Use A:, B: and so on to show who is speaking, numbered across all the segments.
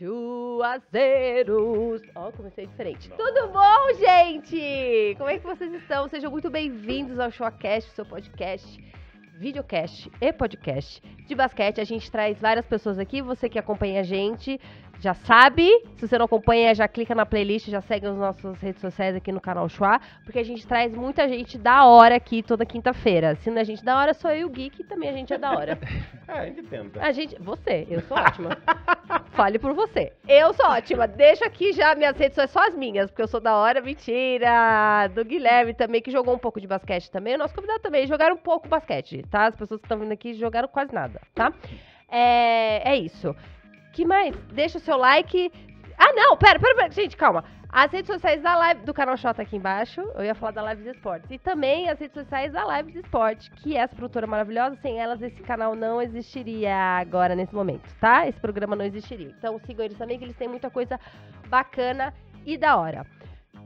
A: Juazeiros. Ó, oh, comecei diferente. Não. Tudo bom, gente? Como é que vocês estão? Sejam muito bem-vindos ao Showcast, seu podcast, videocast e podcast de basquete. A gente traz várias pessoas aqui, você que acompanha a gente já sabe. Se você não acompanha, já clica na playlist, já segue as nossas redes sociais aqui no canal Chua, porque a gente traz muita gente da hora aqui toda quinta-feira. Se não é gente da hora, sou eu e o Geek, e também a gente é da hora.
B: É, a gente tenta. A
A: gente, você, eu sou ótima. Fale por você. Eu sou ótima. Deixa aqui já minhas redes sociais, só as minhas, porque eu sou da hora, mentira. Do Guilherme também, que jogou um pouco de basquete também. O nosso convidado também jogaram um pouco basquete, tá? As pessoas que estão vindo aqui jogaram quase nada, tá? É, é isso. Que mais? Deixa o seu like. Ah, não, pera, pera, pera. Gente, calma. As redes sociais da live do canal J aqui embaixo. Eu ia falar da Lives Esportes. E também as redes sociais da Lives Esporte, que é essa produtora maravilhosa. Sem elas, esse canal não existiria agora, nesse momento, tá? Esse programa não existiria. Então sigam eles também, que eles têm muita coisa bacana e da hora.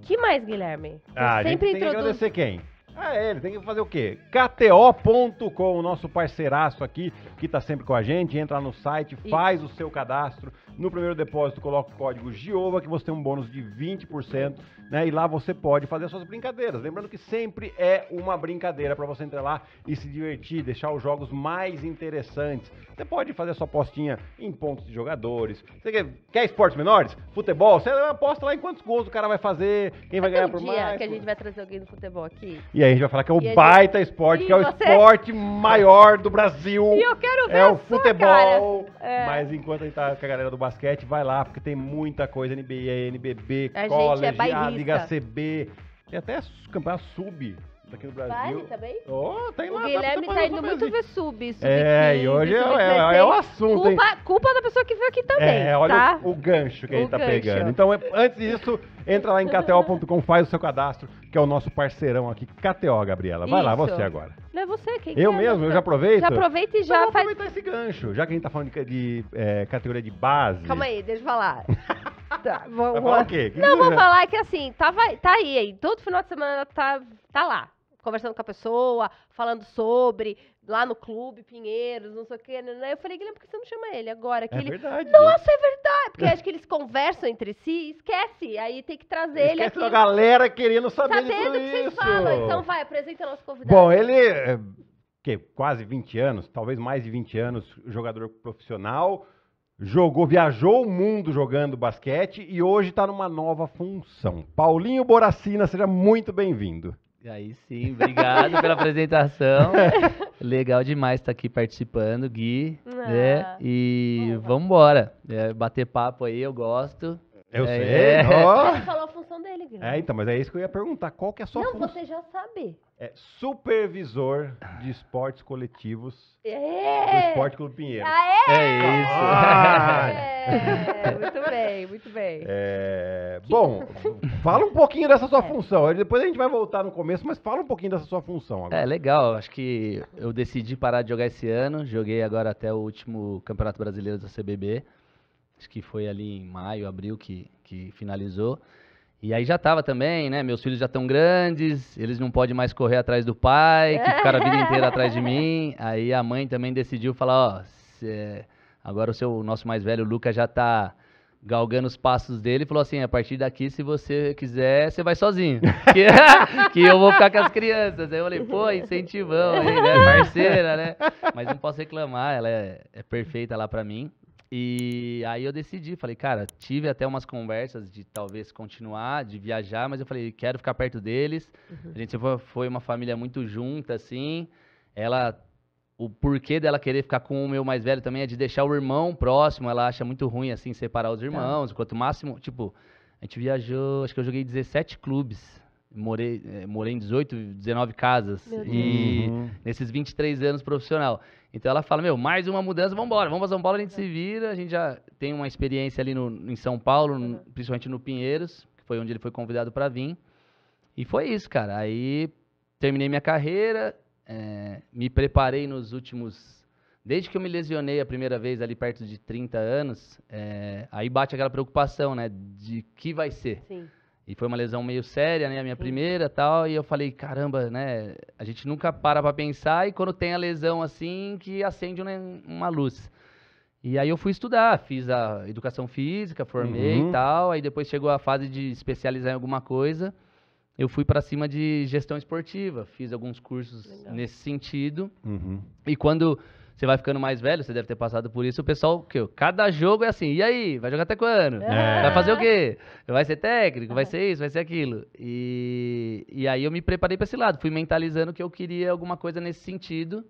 A: que mais, Guilherme? ah, sempre a gente tem introduz... que agradecer
B: quem? Ah, é, ele tem que fazer o quê? KTO.com, o nosso parceiraço aqui, que tá sempre com a gente. Entra no site, faz Isso. o seu cadastro. No primeiro depósito, coloca o código GIOVA, que você tem um bônus de 20%, né? E lá você pode fazer as suas brincadeiras. Lembrando que sempre é uma brincadeira para você entrar lá e se divertir, deixar os jogos mais interessantes. Você pode fazer a sua apostinha em pontos de jogadores. Você quer, quer esportes menores? Futebol? Você aposta lá em quantos gols o cara vai fazer, quem vai Até ganhar um por dia mais. que
A: a gente vai trazer alguém do futebol aqui.
B: E aí a gente vai falar que é o gente... baita esporte, e que é o você... esporte maior do Brasil. E eu quero ver É o futebol. É. é. Mas enquanto a gente tá com a galera do basquete, vai lá, porque tem muita coisa. NBA, NBB, a é college, é a Liga CB. Tem até campeonato sub Tá aqui no Brasil. Vale
A: também? Oh, tem tá lá, o Guilherme tá indo muito ver sub, é, sub É, e hoje é, é, é o assunto. Culpa, hein? culpa da pessoa que veio aqui também. É, olha tá?
B: o, o, gancho que o ele tá gancho. pegando. Então, é, antes disso, entra lá em KTO.com, faz o seu cadastro, que é o nosso parceirão aqui, KTO, Gabriela. Vai Isso. lá, você agora.
A: Não é você, quem Eu mesmo, eu tá? já aproveito. Já aproveita e então, já então, faz. aproveitar esse
B: gancho, já que a gente tá falando de, de é, categoria de base. Calma
A: aí, deixa eu falar. tá, vamos vou... Falar o quê? Que não, vou falar que assim, vai, tá aí, aí, todo final de semana tá, tá lá conversando com a pessoa, falando sobre, lá no clube, Pinheiros, não sei o quê. Né, né? Eu falei, Guilherme, por que você não chama ele agora? Que é ele... verdade. Nossa, é verdade! Porque acho que eles conversam entre si esquece. Aí tem que trazer esquece ele aqui. a galera querendo saber Sabendo isso. Sabendo que vocês falam. Então vai, apresenta nosso convidado. Bom, ele... É,
B: que, quase 20 anos, talvez mais de 20 anos, jogador profissional, jogou, viajou o mundo jogando basquete e hoje está numa nova função. Paulinho Boracina, seja muito bem-vindo.
C: Aí sim, obrigado pela apresentação.
B: Legal demais estar aqui participando, Gui. Né? Ah, né?
C: E vamos embora. É, bater papo aí, eu gosto. Eu é, sei. É. Ele
A: falou a função dele, Guilherme. É, então,
B: mas é isso que eu ia perguntar. Qual que é a sua função? Não,
A: você já sabe.
B: É supervisor de esportes coletivos é. do Esporte Clube Pinheiro. Ah É É ah, isso. Ah! É, muito bem, muito bem. É, Bom, fala um pouquinho dessa sua é. função. Depois a gente vai voltar no começo, mas fala um pouquinho dessa sua função agora.
C: É legal, acho que eu decidi parar de jogar esse ano, joguei agora até o último Campeonato Brasileiro da CBB acho que foi ali em maio, abril que, que finalizou. E aí já tava também, né? Meus filhos já estão grandes, eles não podem mais correr atrás do pai, que ficaram a vida inteira atrás de mim. Aí a mãe também decidiu falar, ó, cê... agora o seu o nosso mais velho, Lucas, já tá galgando os passos dele, falou assim, a partir daqui, se você quiser, você vai sozinho, que, que eu vou ficar com as crianças. Aí eu falei, pô, incentivão aí, né? Parceira, né? Mas não posso reclamar, ela é, é perfeita lá para mim. E aí eu decidi, falei, cara, tive até umas conversas de talvez continuar, de viajar, mas eu falei, quero ficar perto deles. Uhum. A gente foi uma família muito junta, assim. Ela, o porquê dela querer ficar com o meu mais velho também é de deixar o irmão próximo. Ela acha muito ruim, assim, separar os tá. irmãos. Tá. o máximo, tipo, a gente viajou, acho que eu joguei 17 clubes morei, eh, morei em 18, 19 casas e uhum. nesses 23 anos profissional. Então ela fala, meu, mais uma mudança, vamos embora, vamos para São Paulo, a gente é. se vira, a gente já tem uma experiência ali no, em São Paulo, uhum. principalmente no Pinheiros, que foi onde ele foi convidado para vir. E foi isso, cara. Aí terminei minha carreira, é, me preparei nos últimos Desde que eu me lesionei a primeira vez, ali perto de 30 anos, é, aí bate aquela preocupação, né? De que vai ser. Sim. E foi uma lesão meio séria, né? A minha primeira tal. E eu falei, caramba, né? A gente nunca para pra pensar e quando tem a lesão assim, que acende uma luz. E aí eu fui estudar, fiz a educação física, formei uhum. e tal. Aí depois chegou a fase de especializar em alguma coisa. Eu fui para cima de gestão esportiva, fiz alguns cursos Legal. nesse sentido. Uhum. E quando você vai ficando mais velho, você deve ter passado por isso, o pessoal, que cada jogo é assim, e aí, vai jogar até quando? É. Vai fazer o quê? Vai ser técnico, vai ser isso, vai ser aquilo. E, e aí eu me preparei para esse lado, fui mentalizando que eu queria alguma coisa nesse sentido.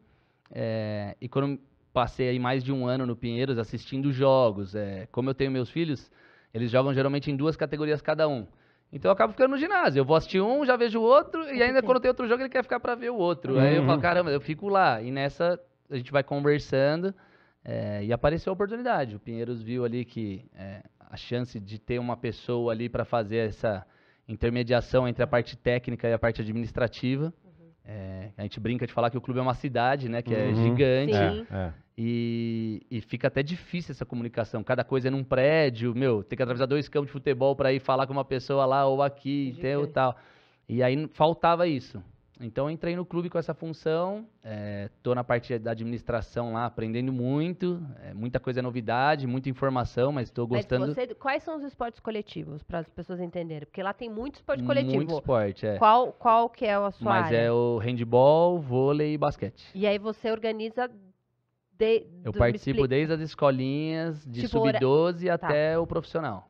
C: É, e quando passei aí mais de um ano no Pinheiros assistindo jogos, eh, como eu tenho meus filhos, eles jogam geralmente em duas categorias cada um. Então eu acabo ficando no ginásio. Eu vou assistir um, já vejo o outro, e ainda quando tem outro jogo, ele quer ficar para ver o outro. Aí eu falo, uhum. caramba, eu fico lá. E nessa a gente vai conversando é, e apareceu a oportunidade. O Pinheiros viu ali que é, a chance de ter uma pessoa ali para fazer essa intermediação entre a parte técnica e a parte administrativa. Uhum. É, a gente brinca de falar que o clube é uma cidade, né? Que é uhum. é gigante. É. E, e, fica até difícil essa comunicação. Cada coisa é num prédio, meu, tem que atravessar dois campos de futebol para ir falar com uma pessoa lá ou aqui, é tal. E aí faltava isso. Então entrei no clube com essa função, estou eh, na parte da administração lá, aprendendo muito, é, muita coisa é novidade, muita informação, mas estou gostando. Mas você,
A: quais são os esportes coletivos, para as pessoas entenderem? Porque lá tem muito esporte coletivo. Muito
C: esporte, é. Qual,
A: qual que é a sua mas área? Mas é
C: o handball, vôlei e basquete.
A: E aí você organiza... De, eu participo
C: desde as escolinhas, de tipo, sub-12 tá. até o profissional.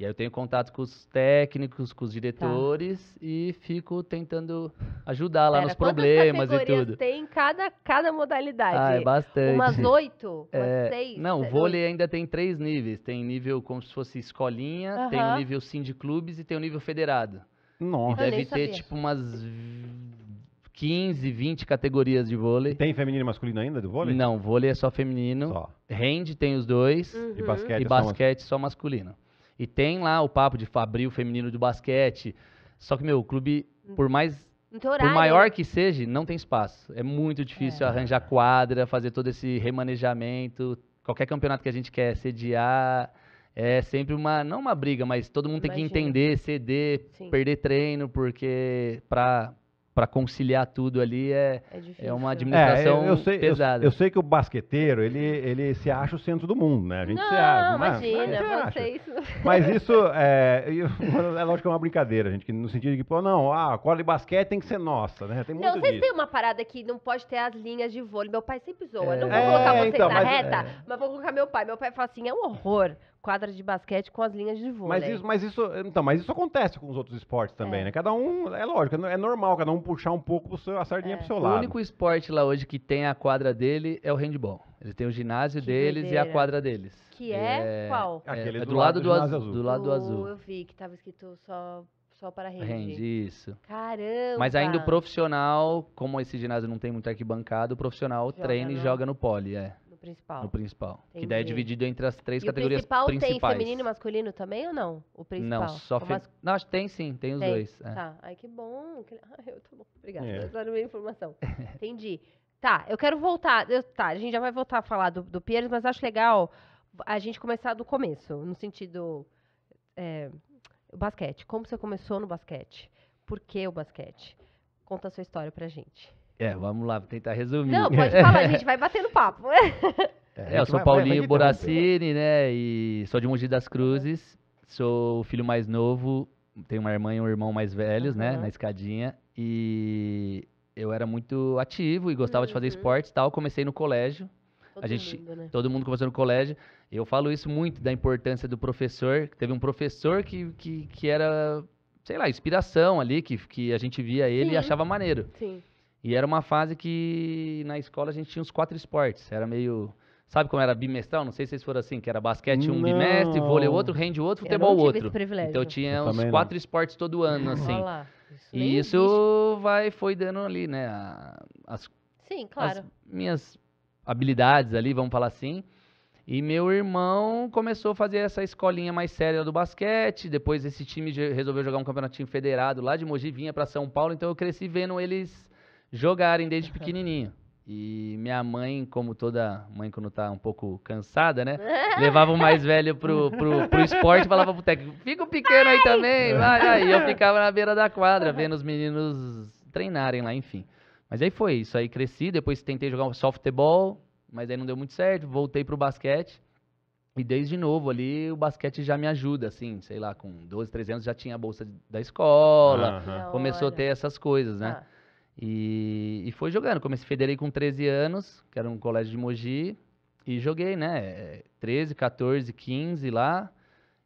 C: E aí eu tenho contato com os técnicos, com os tá. diretores tá. e fico tentando ajudar lá Pera, nos problemas e tudo. Tem
A: cada cada modalidade. Ah, é bastante. Umas oito, umas é, seis. Não, o vôlei
C: ainda tem três níveis. Tem nível como se fosse escolinha, uh -huh. tem o nível de clubes e tem o nível federado. Nossa. E deve ter tipo umas 15, 20 categorias de vôlei. Tem feminino e masculino ainda do vôlei? Não, vôlei é só feminino. Só. Rende tem os dois. Uhum. E basquete, e basquete só, mas... só masculino. E tem lá o papo de Fabril feminino de basquete. Só que, meu, o clube, por mais. Por maior que seja, não tem espaço. É muito difícil é. arranjar quadra, fazer todo esse remanejamento. Qualquer campeonato que a gente quer sediar, é sempre uma não uma briga, mas todo mundo Imagina. tem que entender, ceder, Sim. perder treino porque para para conciliar tudo ali é, é,
B: é uma administração é, eu, eu sei, pesada. Eu, eu, sei que o basqueteiro, ele, ele se acha o centro do mundo, né? A gente não, se acha. É? Imagina, mas, acha.
C: Isso. mas isso
B: é, é lógico que é uma brincadeira, gente, que no sentido de que, pô, não, ah, a cola de basquete tem que ser nossa, né? Tem muito não, vocês têm
A: uma parada que não pode ter as linhas de vôlei. Meu pai sempre zoa. É, não vou é, colocar vocês então, na mas, reta, é. mas vou colocar meu pai. Meu pai fala assim, é um horror quadra de basquete com as linhas de vôlei. Mas isso, mas
B: isso, então, mas isso acontece com os outros esportes também, é. né? Cada um, é lógico, é normal cada um puxar um pouco seu, a sardinha é. pro seu lado. O único
C: esporte lá hoje que tem a quadra dele é o handball. Ele tem o ginásio que deles verdadeira. e a quadra deles. Que é, é qual? É aquele é, do, do, lado do, azul. azul. Uh, do lado do azul. Eu
A: vi que tava escrito só só para rende. Rende, isso. Caramba! Mas ainda o
C: profissional, como esse ginásio não tem muito arquibancado, o profissional joga treina no... e joga no pole, é principal. No principal. Entendi. Que daí é dividido entre as três e categorias principais. O principal tem feminino e
A: masculino também ou não? O principal? Não, só fe... mas...
C: Não, acho que tem sim, tem os dois. É.
A: Tá, ai que bom. Ai, eu tô bom. Obrigada é. minha informação. Entendi. Tá, eu quero voltar. Eu, tá, a gente já vai voltar a falar do, do Pierres, mas acho legal a gente começar do começo, no sentido. É, basquete. Como você começou no basquete? Por que o basquete? Conta a sua história pra gente.
C: É, vamos lá, tentar resumir. Não, pode falar, a gente, vai
A: batendo papo. É,
C: é, eu sou é Paulinho Boracini, né? né? E sou de Mogi das Cruzes, sou o filho mais novo, tenho uma irmã e um irmão mais velhos, uhum. né? Na escadinha. E eu era muito ativo e gostava uhum. de fazer uhum. esportes e tal. Comecei no colégio. Todo a gente, mundo, né? Todo mundo começou no colégio. Eu falo isso muito da importância do professor. Teve um professor que, que, que era, sei lá, inspiração ali, que, que a gente via ele Sim. e achava maneiro. Sim. E era uma fase que na escola a gente tinha os quatro esportes. Era meio. Sabe como era bimestral? Não sei se vocês foram assim, que era basquete não. um bimestre, vôlei outro, rende outro, futebol outro. Então tinha eu uns quatro não. esportes todo ano, assim. isso e isso existe. vai foi dando ali, né? As, Sim, claro. As minhas habilidades ali, vamos falar assim. E meu irmão começou a fazer essa escolinha mais séria do basquete. Depois esse time resolveu jogar um campeonatinho federado lá de Mogi, vinha para São Paulo. Então eu cresci vendo eles jogarem desde pequenininho. E minha mãe, como toda mãe quando tá um pouco cansada, né? Levava o mais velho pro, pro, pro esporte e falava pro técnico, fica o pequeno aí também, vai, aí. Eu ficava na beira da quadra, vendo os meninos treinarem lá, enfim. Mas aí foi isso, aí cresci, depois tentei jogar softball, mas aí não deu muito certo, voltei pro basquete. E desde novo ali o basquete já me ajuda, assim, sei lá, com 12, 13 anos já tinha a bolsa da escola, começou a ter essas coisas, né? Tá. E, e foi jogando. Comecei, federei com 13 anos, que era um colégio de Mogi. E joguei, né? 13, 14, 15 lá.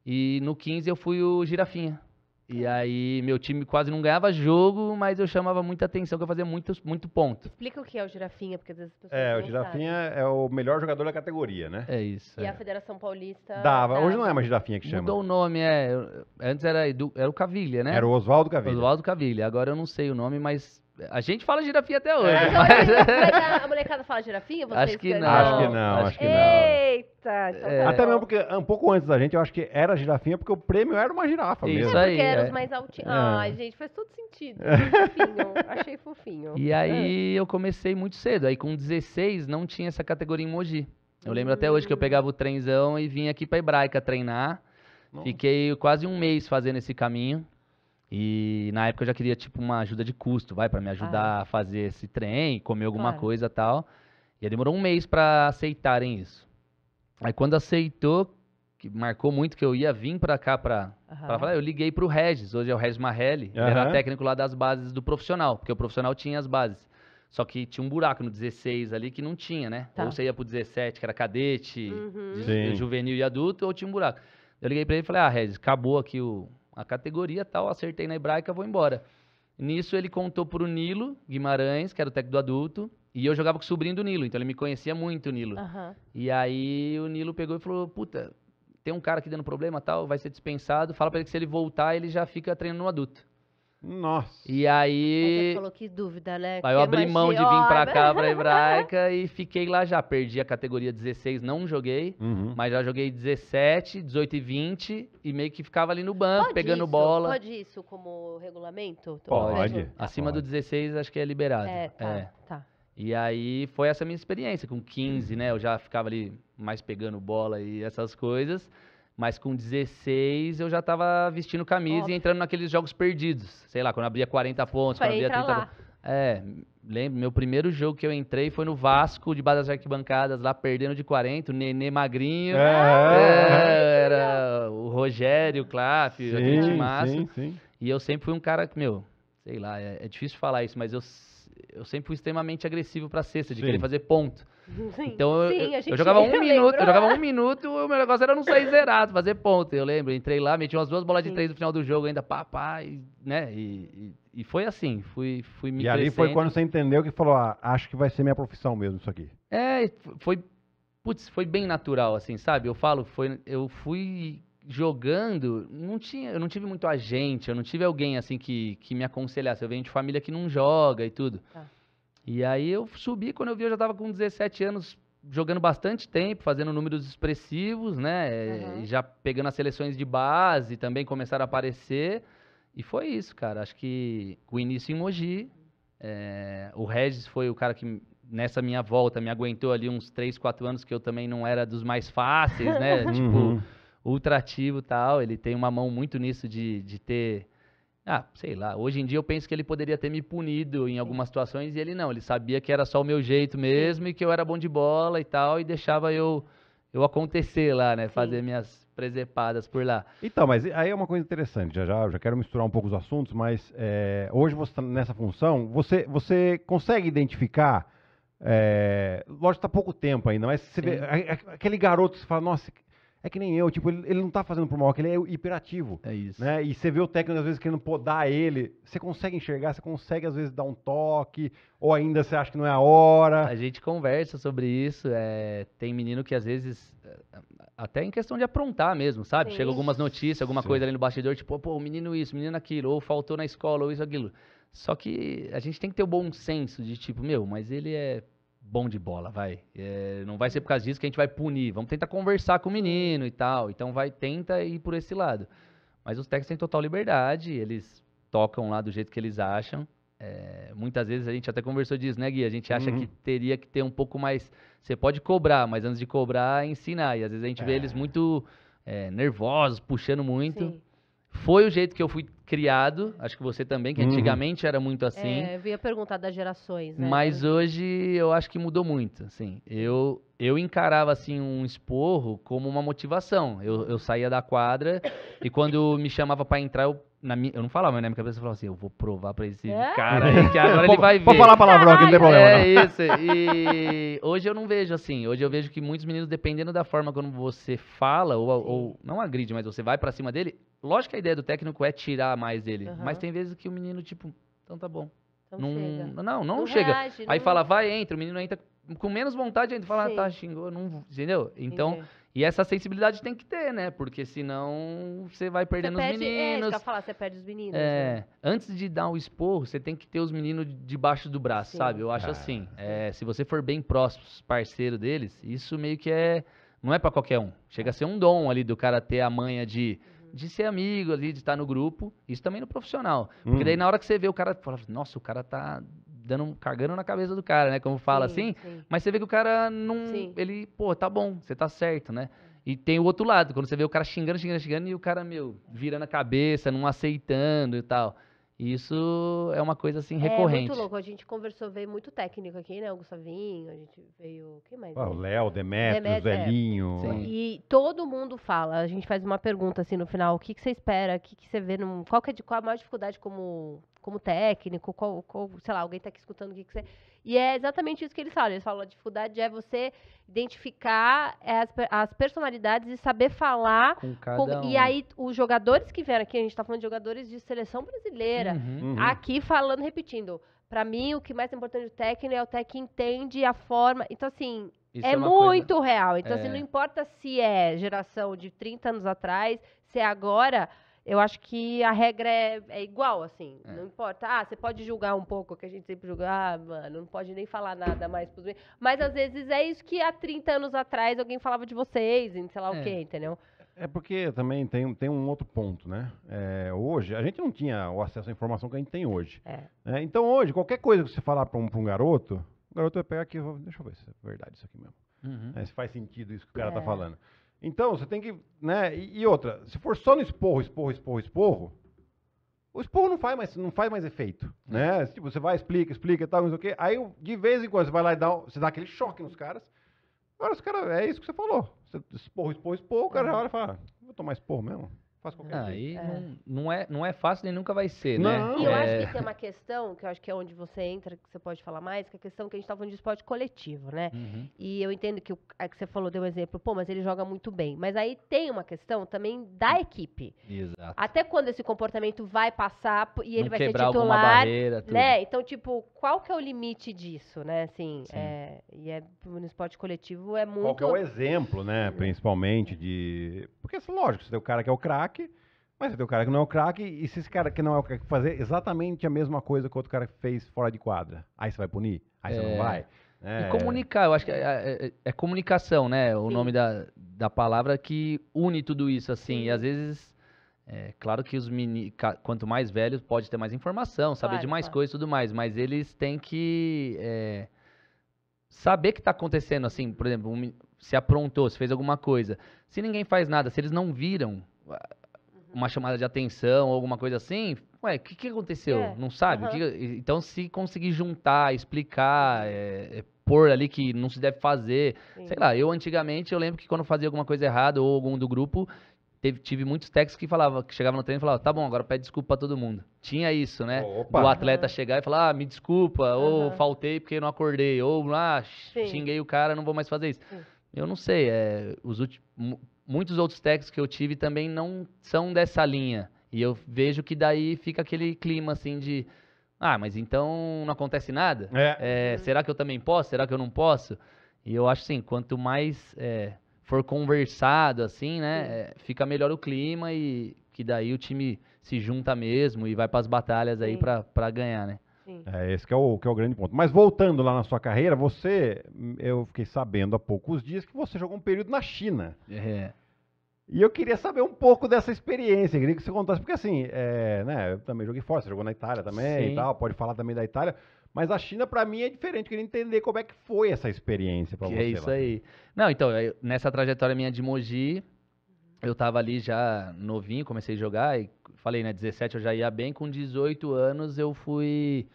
C: E no 15 eu fui o Girafinha. E tá. aí meu time quase não ganhava jogo, mas eu chamava muita atenção, que eu fazia muitos, muito ponto.
A: Explica o que é o Girafinha, porque às vezes as
C: pessoas É, o Girafinha
B: sabem. é o melhor jogador da categoria, né? É isso. E é. a
D: Federação Paulista...
C: Dava. hoje não
B: é mais Girafinha que chama. Mudou o nome, é... Antes era, era o
C: Cavilha, né? Era o Oswaldo Cavilha. Oswaldo Cavilha, agora eu não sei o nome, mas a gente fala girafinha até hoje.
B: É. Mas...
A: Então, a molecada fala girafinha? Vocês acho que não. Acho que não, acho que não. Eita! Então é. Tá até
B: mesmo porque um pouco antes da gente, eu acho que era girafinha, porque o prêmio era uma girafa Isso mesmo. Isso aí. Porque era os é. mais altinhos. É. Ai,
D: gente, faz todo sentido. É. Fofinho. Achei fofinho. E aí
C: eu comecei muito cedo. Aí com 16 não tinha essa categoria em Mogi. Eu lembro hum. até hoje que eu pegava o trenzão e vinha aqui pra Hebraica treinar. Nossa. Fiquei quase um mês fazendo esse caminho. E na época eu já queria, tipo, uma ajuda de custo, vai, para me ajudar ah. a fazer esse trem, comer alguma claro. coisa tal. E aí demorou um mês para aceitarem isso. Aí quando aceitou, que marcou muito que eu ia vir para cá para uhum. Pra falar, eu liguei pro Regis, hoje é o Regis Marrelli, uhum. era técnico lá das bases do profissional, porque o profissional tinha as bases. Só que tinha um buraco no 16 ali que não tinha, né? Tá. Ou você ia pro 17, que era cadete, uhum. juvenil e adulto, ou tinha um buraco. Eu liguei para ele e falei, ah, Regis, acabou aqui o, a categoria tal, acertei na hebraica, vou embora. Nisso ele contou pro Nilo Guimarães, que era o técnico do adulto, e eu jogava com o sobrinho do Nilo, então ele me conhecia muito, o Nilo. Uhum. E aí o Nilo pegou e falou: Puta, tem um cara aqui dando problema tal, vai ser dispensado. Fala pra ele que se ele voltar, ele já fica treinando no adulto. Nossa. E aí. você falou
A: que dúvida, né? Aí eu abri mão de vir pra cá, pra Hebraica,
C: e fiquei lá já. Perdi a categoria 16, não joguei, uhum. mas já joguei 17, 18 e 20, e meio que ficava ali no banco, pode pegando isso, bola. Pode
A: isso como regulamento?
C: Pode. Acima pode. do 16, acho que é liberado. É, tá, é. tá. E aí foi essa minha experiência. Com 15, né? Eu já ficava ali mais pegando bola e essas coisas. Mas com 16 eu já estava vestindo camisa Óbvio. e entrando naqueles jogos perdidos. Sei lá, quando abria 40 pontos, Foi quando abria 30 lá. pontos. É, lembro, meu primeiro jogo que eu entrei foi no Vasco, de das arquibancadas, lá perdendo de 40, o Nenê Magrinho. É, ah, é, é era o Rogério, o Clap, sim, aquele massa. Sim, sim. E eu sempre fui um cara que, meu, sei lá, é, é difícil falar isso, mas eu eu sempre fui extremamente agressivo pra cesta, de Sim. querer fazer ponto. Sim. Então Sim, eu, eu, jogava um minuto, eu jogava um
B: minuto, e o meu negócio era não sair zerado,
C: fazer ponto. Eu lembro, entrei lá, meti umas duas bolas de três no final do jogo ainda, pá, pá, e, né? E, e, e foi assim, fui, fui me E ali foi quando você
B: entendeu que falou, ah, acho que vai ser minha profissão mesmo isso aqui.
C: É, foi, putz, foi bem natural, assim, sabe? Eu falo, foi, eu fui jogando, não tinha, eu não tive muito agente, eu não tive alguém assim que, que me aconselhasse. Eu venho de família que não joga e tudo. Tá. E aí eu subi, quando eu vi, eu já tava com 17 anos, jogando bastante tempo, fazendo números expressivos, né? Uhum. Já pegando as seleções de base, também começaram a aparecer. E foi isso, cara. Acho que o início em Mogi, é, o Regis foi o cara que nessa minha volta me aguentou ali uns 3, 4 anos que eu também não era dos mais fáceis, né? tipo, uhum ultrativo e tal. Ele tem uma mão muito nisso de, de ter. Ah, sei lá. Hoje em dia eu penso que ele poderia ter me punido em algumas situações e ele não. Ele sabia que era só o meu jeito mesmo e que eu era bom de bola e tal e deixava eu eu acontecer lá, né? Sim. Fazer minhas presepadas por lá.
B: Então, mas aí é uma coisa interessante. Já já, já quero misturar um pouco os assuntos, mas é, hoje você tá nessa função, você você consegue identificar? É, lógico, tá pouco tempo ainda, mas você Sim. vê, aquele garoto que fala, nossa, é que nem eu, tipo, ele, ele não tá fazendo por mal, que ele é hiperativo. É isso. Né? E você vê o técnico, às vezes, querendo podar ele, você consegue enxergar, você consegue, às vezes, dar um toque, ou ainda você acha que não é a hora. A gente conversa sobre isso, é... tem menino que, às vezes, é,
C: até em questão de aprontar mesmo, sabe? Sim. Chega algumas notícias, alguma Sim. coisa ali no bastidor, tipo, pô, o menino isso, o menino aquilo, ou faltou na escola, ou isso, aquilo. Só que a gente tem que ter o um bom senso de tipo, meu, mas ele é bom de bola, vai. É, não vai ser por causa disso que a gente vai punir. Vamos tentar conversar com o menino e tal. Então vai, tenta ir por esse lado. Mas os técnicos têm total liberdade, eles tocam lá do jeito que eles acham. É, muitas vezes a gente até conversou disso, né, Gui? A gente acha uhum. que teria que ter um pouco mais. Você pode cobrar, mas antes de cobrar, ensinar. E às vezes a gente é. vê eles muito é, nervosos, puxando muito. Sim. Foi o jeito que eu fui criado, acho que você também, que uhum. antigamente era muito é, assim. É,
A: eu ia perguntar das gerações, né? Mas
C: hoje eu acho que mudou muito, assim. Eu, eu encarava, assim, um esporro como uma motivação. Eu, eu saía da quadra e quando me chamava para entrar, eu na minha, eu não falava, mas na minha cabeça eu falava assim, eu vou provar pra esse é? cara aí que agora ele vai ver. Pode falar a palavra, não tem problema. É isso. E hoje eu não vejo assim. Hoje eu vejo que muitos meninos, dependendo da forma como você fala, ou, ou não agride, mas você vai pra cima dele, lógico que a ideia do técnico é tirar mais dele. Uhum. Mas tem vezes que o menino, tipo, então tá bom. Então não, chega. não, não, não chega. Reage, aí não... fala, vai, entra. O menino entra com menos vontade, ainda fala, ah, tá, xingou, não, entendeu? Então... Entendi e essa sensibilidade tem que ter, né? Porque senão você vai perdendo você perde, os meninos. É, isso que falar, você perde os meninos. É, né? antes de dar um esporro, você tem que ter os meninos debaixo do braço, Sim. sabe? Eu acho ah, assim, é. é, se você for bem próximo, parceiro deles, isso meio que é, não é para qualquer um. Chega a ser um dom ali do cara ter a manha de uhum. de ser amigo ali, de estar no grupo, isso também no profissional. Porque hum. daí na hora que você vê o cara, fala, nossa, o cara tá dando cagando na cabeça do cara, né? Como fala sim, assim. Sim. Mas você vê que o cara não. Sim. Ele, pô, tá bom, você tá certo, né? E tem o outro lado, quando você vê o cara xingando, xingando, xingando, e o cara, meu, virando a cabeça, não aceitando e tal isso é uma coisa assim recorrente. É muito louco.
A: A gente conversou, veio muito técnico aqui, né? O Gustavinho, a gente veio. Quem mais? Ah, o
B: Léo, Demetrio, o é. Zelinho.
A: E todo mundo fala. A gente faz uma pergunta assim no final: o que, que você espera? O que, que você vê? No, qual, que é, qual a maior dificuldade como, como técnico? Qual, qual sei lá, alguém está aqui escutando o que, que você e é exatamente isso que eles falam. Eles falam a dificuldade é você identificar é, as, as personalidades e saber falar. Com cada com, um. E aí, os jogadores que vieram aqui, a gente está falando de jogadores de seleção brasileira, uhum, uhum. aqui falando, repetindo. Para mim, o que mais é importante do técnico é o técnico entende a forma. Então, assim, isso é, é muito coisa... real. Então, assim, é... assim, não importa se é geração de 30 anos atrás, se é agora, eu acho que a regra é, é igual, assim. É. Não importa. Ah, você pode julgar um pouco, que a gente sempre julga, ah, mano, não pode nem falar nada mais pros Mas às vezes é isso que há 30 anos atrás alguém falava de vocês, sei lá é. o quê, entendeu?
B: É porque também tem, tem um outro ponto, né? É, hoje, a gente não tinha o acesso à informação que a gente tem hoje. É. Né? então hoje, qualquer coisa que você falar para um, um, garoto, o garoto vai pegar aqui, deixa eu ver se é verdade isso aqui mesmo. Uhum. É, se faz sentido isso que o cara é. tá falando. Então, você tem que. Né? E, e outra, se for só no esporro, esporro, esporro, esporro, o esporro não faz mais, não faz mais efeito, né? É. Tipo, você vai, explica, explica e tal, não sei o quê. Aí, de vez em quando, você vai lá e dá, você dá aquele choque nos caras. Agora, os caras, é isso que você falou. Você esporro, esporro, esporro, o cara já uhum. olha e fala, ah, vou tomar esporro mesmo. Faz qualquer ah, coisa. Aí é. Não,
C: não, é, não é fácil nem nunca vai ser, né? não. né? E eu é...
B: acho que tem uma
A: questão, que eu acho que é onde você entra, que você pode falar mais, que é a questão que a gente tá falando de esporte coletivo, né? Uhum. E eu entendo que o é que você falou deu um exemplo, pô, mas ele joga muito bem. Mas aí tem uma questão também da equipe. Exato. Até quando esse comportamento vai passar e ele não vai ser titular. Barreira, tudo. né? Então, tipo, qual que é o limite disso, né? Assim, é, e é, no esporte coletivo é muito. Qual que é o
B: exemplo, né? Principalmente de. Porque, assim, lógico, você tem o cara que é o craque craque, mas você tem o cara que não é o craque, e se esse cara que não é o craque fazer exatamente a mesma coisa que o outro cara fez fora de quadra, aí você vai punir? Aí é. você não é. vai? É.
C: E comunicar, eu acho que é, é, é, é comunicação, né? O Sim. nome da, da palavra que une tudo isso, assim. Sim. E às vezes, é claro que os meni, quanto mais velhos, pode ter mais informação, saber claro, de mais claro. coisas e tudo mais, mas eles têm que é, saber o que está acontecendo, assim, por exemplo, um, se aprontou, se fez alguma coisa. Se ninguém faz nada, se eles não viram, uma chamada de atenção, ou alguma coisa assim, ué, o que, que aconteceu? É. Não sabe? Uhum. Que, então, se conseguir juntar, explicar, é, é, pôr ali que não se deve fazer, Sim. sei lá, eu antigamente, eu lembro que quando fazia alguma coisa errada ou algum do grupo, teve, tive muitos textos que falava, que chegava no treino e falava, tá bom, agora pede desculpa pra todo mundo. Tinha isso, né? Opa. Do atleta uhum. chegar e falar, ah, me desculpa, uhum. ou faltei porque não acordei, ou ah, xinguei o cara, não vou mais fazer isso. Sim. Eu não sei, é, os últimos muitos outros técnicos que eu tive também não são dessa linha. E eu vejo que daí fica aquele clima assim de. Ah, mas então não acontece nada? É. É, será que eu também posso? Será que eu não posso? E eu acho assim, quanto mais é, for conversado, assim, né? É, fica melhor o clima e que daí o time se junta mesmo e vai para as batalhas aí para ganhar, né?
B: Sim. É, esse que é, o, que é o grande ponto. Mas voltando lá na sua carreira, você, eu fiquei sabendo há poucos dias que você jogou um período na China. É. E eu queria saber um pouco dessa experiência, eu queria que você contasse, porque assim, é, né, eu também joguei fora, você jogou na Itália também Sim. e tal, pode falar também da Itália, mas a China para mim é diferente, eu queria entender como é que foi essa experiência para você. É isso lá. aí.
C: Não, então, nessa trajetória minha de Mogi, eu tava ali já novinho, comecei a jogar e falei, né, 17 eu já ia bem, com 18 anos eu fui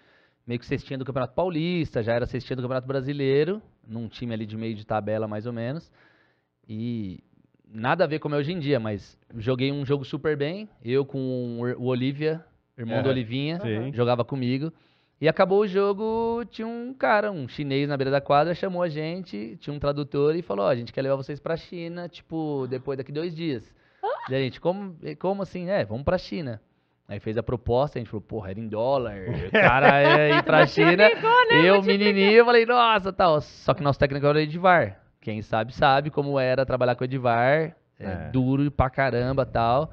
C: meio que cestinha do Campeonato Paulista, já era cestinha do Campeonato Brasileiro, num time ali de meio de tabela mais ou menos. E nada a ver como é hoje em dia, mas joguei um jogo super bem, eu com o Olivia, irmão é, do Olivinha, sim. jogava comigo. E acabou o jogo, tinha um cara, um chinês na beira da quadra, chamou a gente, tinha um tradutor e falou: Ó, oh, a gente quer levar vocês pra China, tipo, depois daqui dois dias. E ah! a gente, como, eh, como assim? É, vamos pra China. Aí fez a proposta, a gente falou, porra, era em dólar, o cara ia é ir pra China. Né? Eu, menininho, eu falei, nossa, tal. Só que nosso técnico era o Edivar. Quem sabe, sabe como era trabalhar com o Edivar. É. É, duro pra caramba tal.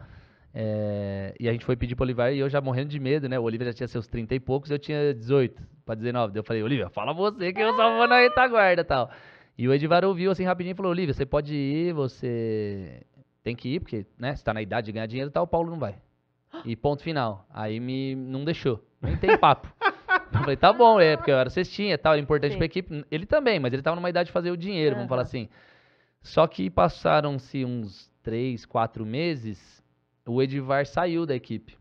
C: É, e a gente foi pedir pro Olivar e eu já morrendo de medo, né? O Oliver já tinha seus 30 e poucos, eu tinha 18 para 19. Daí eu falei, Oliver, fala você que eu só vou na retaguarda e tal. E o Edivar ouviu assim rapidinho e falou, Oliver, você pode ir, você tem que ir, porque, né, você tá na idade de ganhar dinheiro e tal, o Paulo não vai. E ponto final. Aí me não deixou. Nem tem papo. Eu falei, tá bom, é, porque eu era cestinha e tal, era é importante Sim. pra equipe. Ele também, mas ele tava numa idade de fazer o dinheiro, uhum. vamos falar assim. Só que passaram-se uns três, quatro meses o Edivar saiu da equipe.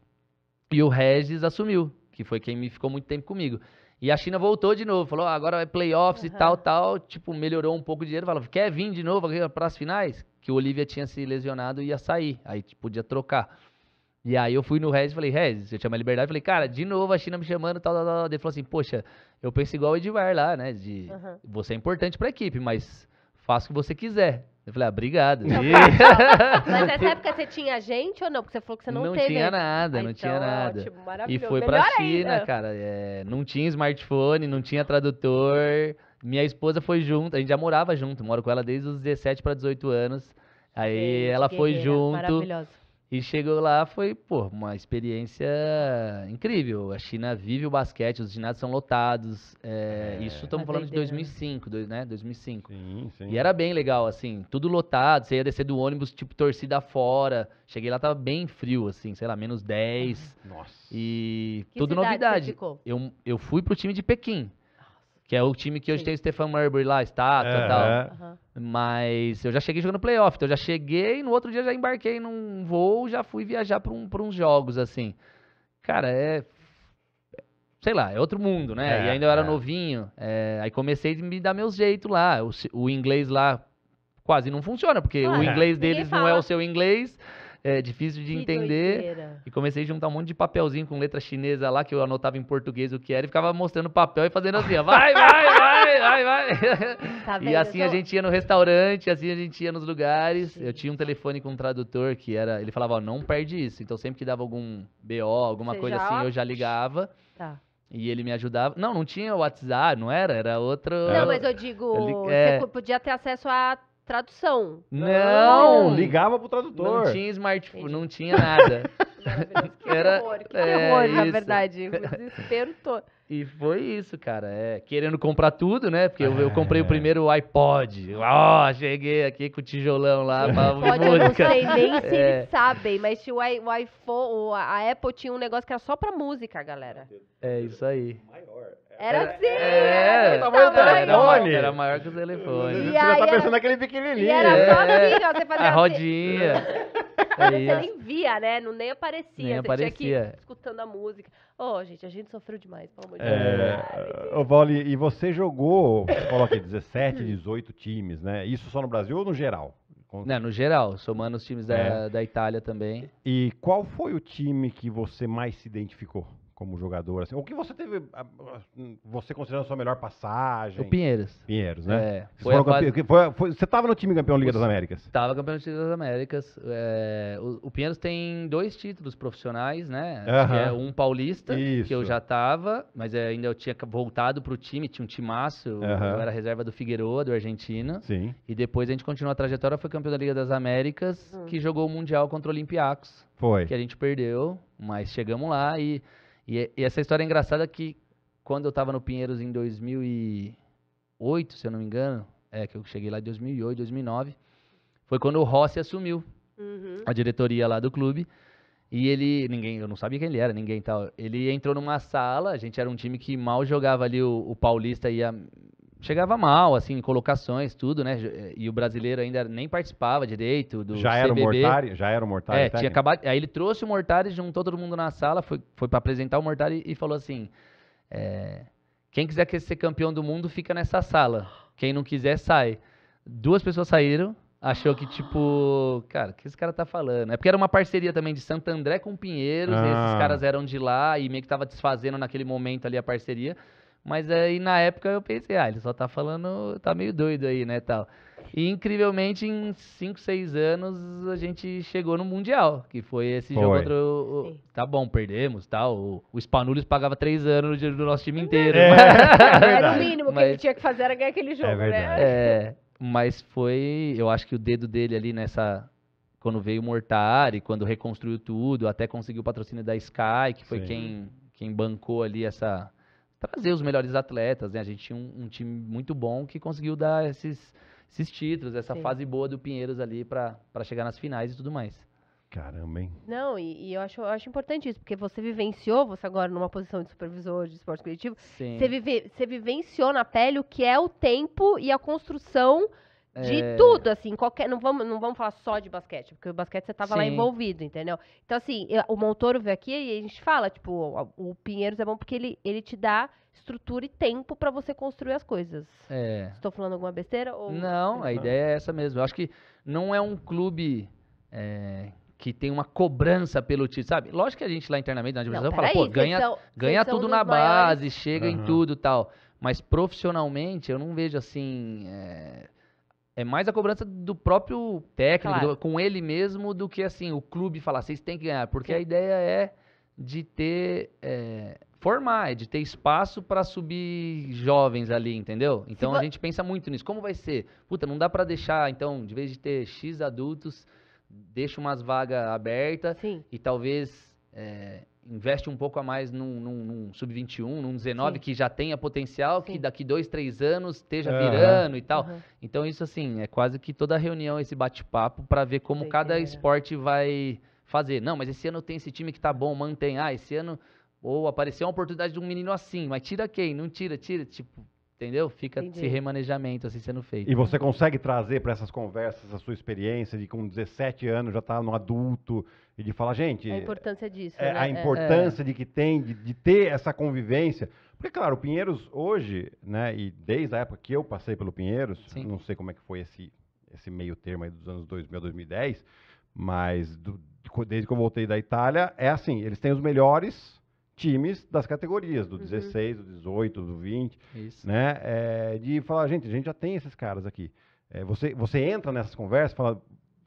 C: E o Regis assumiu, que foi quem ficou muito tempo comigo. E a China voltou de novo, falou, ah, agora é playoffs uhum. e tal, tal. Tipo, melhorou um pouco o dinheiro. Falou, quer vir de novo para as finais? Que o Olivia tinha se lesionado e ia sair. Aí tipo, podia trocar. E aí eu fui no Regis e falei, Regis, eu tinha uma liberdade. Falei, cara, de novo a China me chamando, tal, tal, tal. Ele falou assim, poxa, eu penso igual o Edivar lá, né? De uhum. você é importante para a equipe, mas faça o que você quiser. Eu falei, ah, obrigado. Não, mas nessa época
A: você tinha gente ou não? Porque você falou que você não, não teve. Tinha nada, ah, não então,
C: tinha nada, não ah, tinha então, nada. E foi Melhor pra China, ainda. cara. É, não tinha smartphone, não tinha tradutor. Minha esposa foi junto, a gente já morava junto, moro com ela desde os 17 para 18 anos. Aí gente, ela foi junto. Maravilhoso. E chegou lá, foi, pô, uma experiência incrível. A China vive o basquete, os ginásios são lotados. É, é, isso é estamos falando de 2005, né? dois, né? 2005. Sim, sim. E era bem legal, assim, tudo lotado. Você ia descer do ônibus, tipo, torcida fora. Cheguei lá, tava bem frio, assim, sei lá, menos 10. Nossa. E que tudo novidade. Eu, eu fui pro time de Pequim. Que é o time que hoje Sim. tem o Stefan Marbury lá, estátua e é, tal. Uhum. Mas eu já cheguei jogando playoff, então eu já cheguei, no outro dia já embarquei num voo, já fui viajar para um, pra uns jogos, assim. Cara, é. Sei lá, é outro mundo, né? É, e ainda eu era é. novinho. É, aí comecei a me dar meus jeitos lá. O, o inglês lá quase não funciona, porque ah, o inglês deles não é o seu inglês é, difícil de que entender. Doideira. E comecei a juntar um monte de papelzinho com letra chinesa lá, que eu anotava em português o que era, e ficava mostrando papel e fazendo assim, ó, vai, vai, vai, vai, vai. Tá e assim a gente ia no restaurante, assim a gente ia nos lugares. Eu tinha um telefone com um tradutor que era, ele falava, ó, não perde isso. Então sempre que dava algum BO, alguma Você coisa já... assim, eu já ligava. Tá. E ele me ajudava. Não, não tinha WhatsApp, não era? Era outro. Não, mas eu digo, eu li... é... você
A: podia ter acesso a tradução. Não,
C: não, ligava pro tradutor. Não tinha smartphone, tipo, Entendi. não tinha nada. É é, que horror, que
B: terror, é, na isso. verdade. O desespero
A: todo.
C: E foi isso, cara. É, querendo comprar tudo, né? Porque é. eu, eu, é. comprei o primeiro iPod. Ó, oh, cheguei aqui com o tijolão lá pra Pode, música. não sei nem se eles é.
A: sabem, mas tinha o, I, o iPhone, a Apple tinha um negócio que era só pra música, galera.
C: É isso aí. Era,
A: é. assim, é, era, era, assim, maior
C: que os telefones. você já
A: tá pensando naquele pequenininho. E era só assim, ó, você fazia
C: A assim.
B: rodinha. Assim. você nem
A: via, né? Não, nem aparecia. Nem você aparecia. tinha que ir escutando a música. Ô, oh, gente, a gente sofreu demais, pelo
B: é, ô, e você jogou, coloque 17, 18 times, né? Isso só no Brasil ou no geral? Não, no geral, somando os times da, é. da Itália também. E qual foi o time que você mais se identificou? como jogador? Assim? O que você teve, você considerando a sua melhor passagem? O Pinheiros. Pinheiros, né? É, foi, campe... foi, foi você estava no time campeão da Liga das Américas? Estava campeão da
C: Liga das Américas. É, o, o, Pinheiros tem dois títulos profissionais, né? É um paulista, Isso. que eu já estava, mas é, ainda eu tinha voltado para o time, tinha um timaço, uhum. eu era reserva do Figueroa, do Argentina. Sim. E depois a gente continuou a trajetória, foi campeão da Liga das Américas, hum. que jogou o Mundial contra o Olympiacos. Foi. Que a gente perdeu, mas chegamos lá e e, é, e essa história é engraçada que quando eu estava no Pinheiros em 2008, se eu não me engano, é que eu cheguei lá em 2008, 2009, foi quando o Rossi assumiu uhum. a diretoria lá do clube. E ele, ninguém, eu não sabia quem ele era, ninguém tal. Ele entrou numa sala, a gente era um time que mal jogava ali o, o Paulista e a chegava mal, assim, em colocações, tudo, né? Eh, e o brasileiro ainda nem participava direito do já CBB. Era o Mortari, já era o Mortari? É, tinha acabado... Aí ele trouxe o Mortari, juntou todo mundo na sala, foi, foi para apresentar o Mortari e falou assim, é, quem quiser ser campeão do mundo fica nessa sala, quem não quiser sai. Duas pessoas saíram, achou que tipo, cara, o que esse cara tá falando? É porque era uma parceria também de Santo André com Pinheiros, ah. esses caras eram de lá e meio que tava desfazendo naquele momento ali a parceria. Mas aí na época eu pensei, ah, ele só tá falando, tá meio doido aí, né, tal. E incrivelmente em 5, 6 anos a gente chegou no Mundial, que foi esse foi. jogo contra o, o, Tá bom, perdemos, tal. O, o Spanulhos pagava 3 anos no dinheiro do nosso time inteiro. É, mas... é era o mínimo mas... que ele
A: tinha que fazer era ganhar aquele é jogo, é né? É,
C: mas foi, eu acho que o dedo dele ali nessa quando veio o Mortari, quando reconstruiu tudo, até conseguiu o patrocínio da Sky, que foi Sim. quem quem bancou ali essa trazer os melhores atletas, né? A gente tinha um, um time muito bom que conseguiu dar esses, esses títulos, essa Sim. fase boa do Pinheiros ali para chegar nas finais e tudo mais. Caramba, hein?
A: Não, e, e, eu, acho, eu acho importante isso, porque você vivenciou, você agora numa posição de supervisor de esporte coletivo, Você, vive, você vivenciou na pele o que é o tempo e a construção de é... tudo, assim, qualquer. Não vamos, não vamos falar só de basquete, porque o basquete você estava lá envolvido, entendeu? Então, assim, eu, o Montoro veio aqui e a gente fala, tipo, o, o Pinheiros é bom porque ele, ele te dá estrutura e tempo para você construir as coisas. É. Estou falando alguma besteira? Ou... Não, a
C: ideia é essa mesmo. Eu acho que não é um clube é, que tem uma cobrança pelo título, sabe? Lógico que a gente lá internamente na divisão fala, aí, pô, ganha, são, ganha tudo na base, chega uhum. em tudo tal. Mas profissionalmente eu não vejo assim. É, é mais a cobrança do próprio técnico, claro. do, com ele mesmo, do que assim, o clube falar, vocês têm que ganhar. Porque Sim. a ideia é de ter. É, formar, é de ter espaço para subir jovens ali, entendeu? Então Se a gente pensa muito nisso. Como vai ser? Puta, não dá para deixar, então, de vez de ter X adultos, deixa umas vagas abertas e talvez é, investe um pouco a mais num, num, num sub-21, num 19 Sim. que já tenha potencial, Sim. que daqui dois, três anos esteja uhum. virando e tal. Uhum. Então isso assim é quase que toda reunião esse bate-papo para ver como Sei cada é. esporte vai fazer. Não, mas esse ano tem esse time que tá bom, mantém. Ah, esse ano ou apareceu uma oportunidade de um menino assim, mas tira quem? Não tira, tira tipo Entendeu? Fica Entendi. esse remanejamento assim sendo feito. E você
B: consegue trazer para essas conversas a sua experiência de com 17 anos já estar tá no adulto e de falar, gente. A importância disso. É, né? A é. importância é. de que tem, de, de, ter essa convivência. Porque, claro, o Pinheiros hoje, né, e desde a época que eu passei pelo Pinheiros, Sim. não sei como é que foi esse, esse meio termo aí dos anos 2000 2010, mas do, desde que eu voltei da Itália, é assim: eles têm os melhores times das categorias, do uhum. 16, do 18, do 20, Isso. né? É, de falar, gente, a gente já tem esses caras aqui. É, você, você entra nessas conversas fala,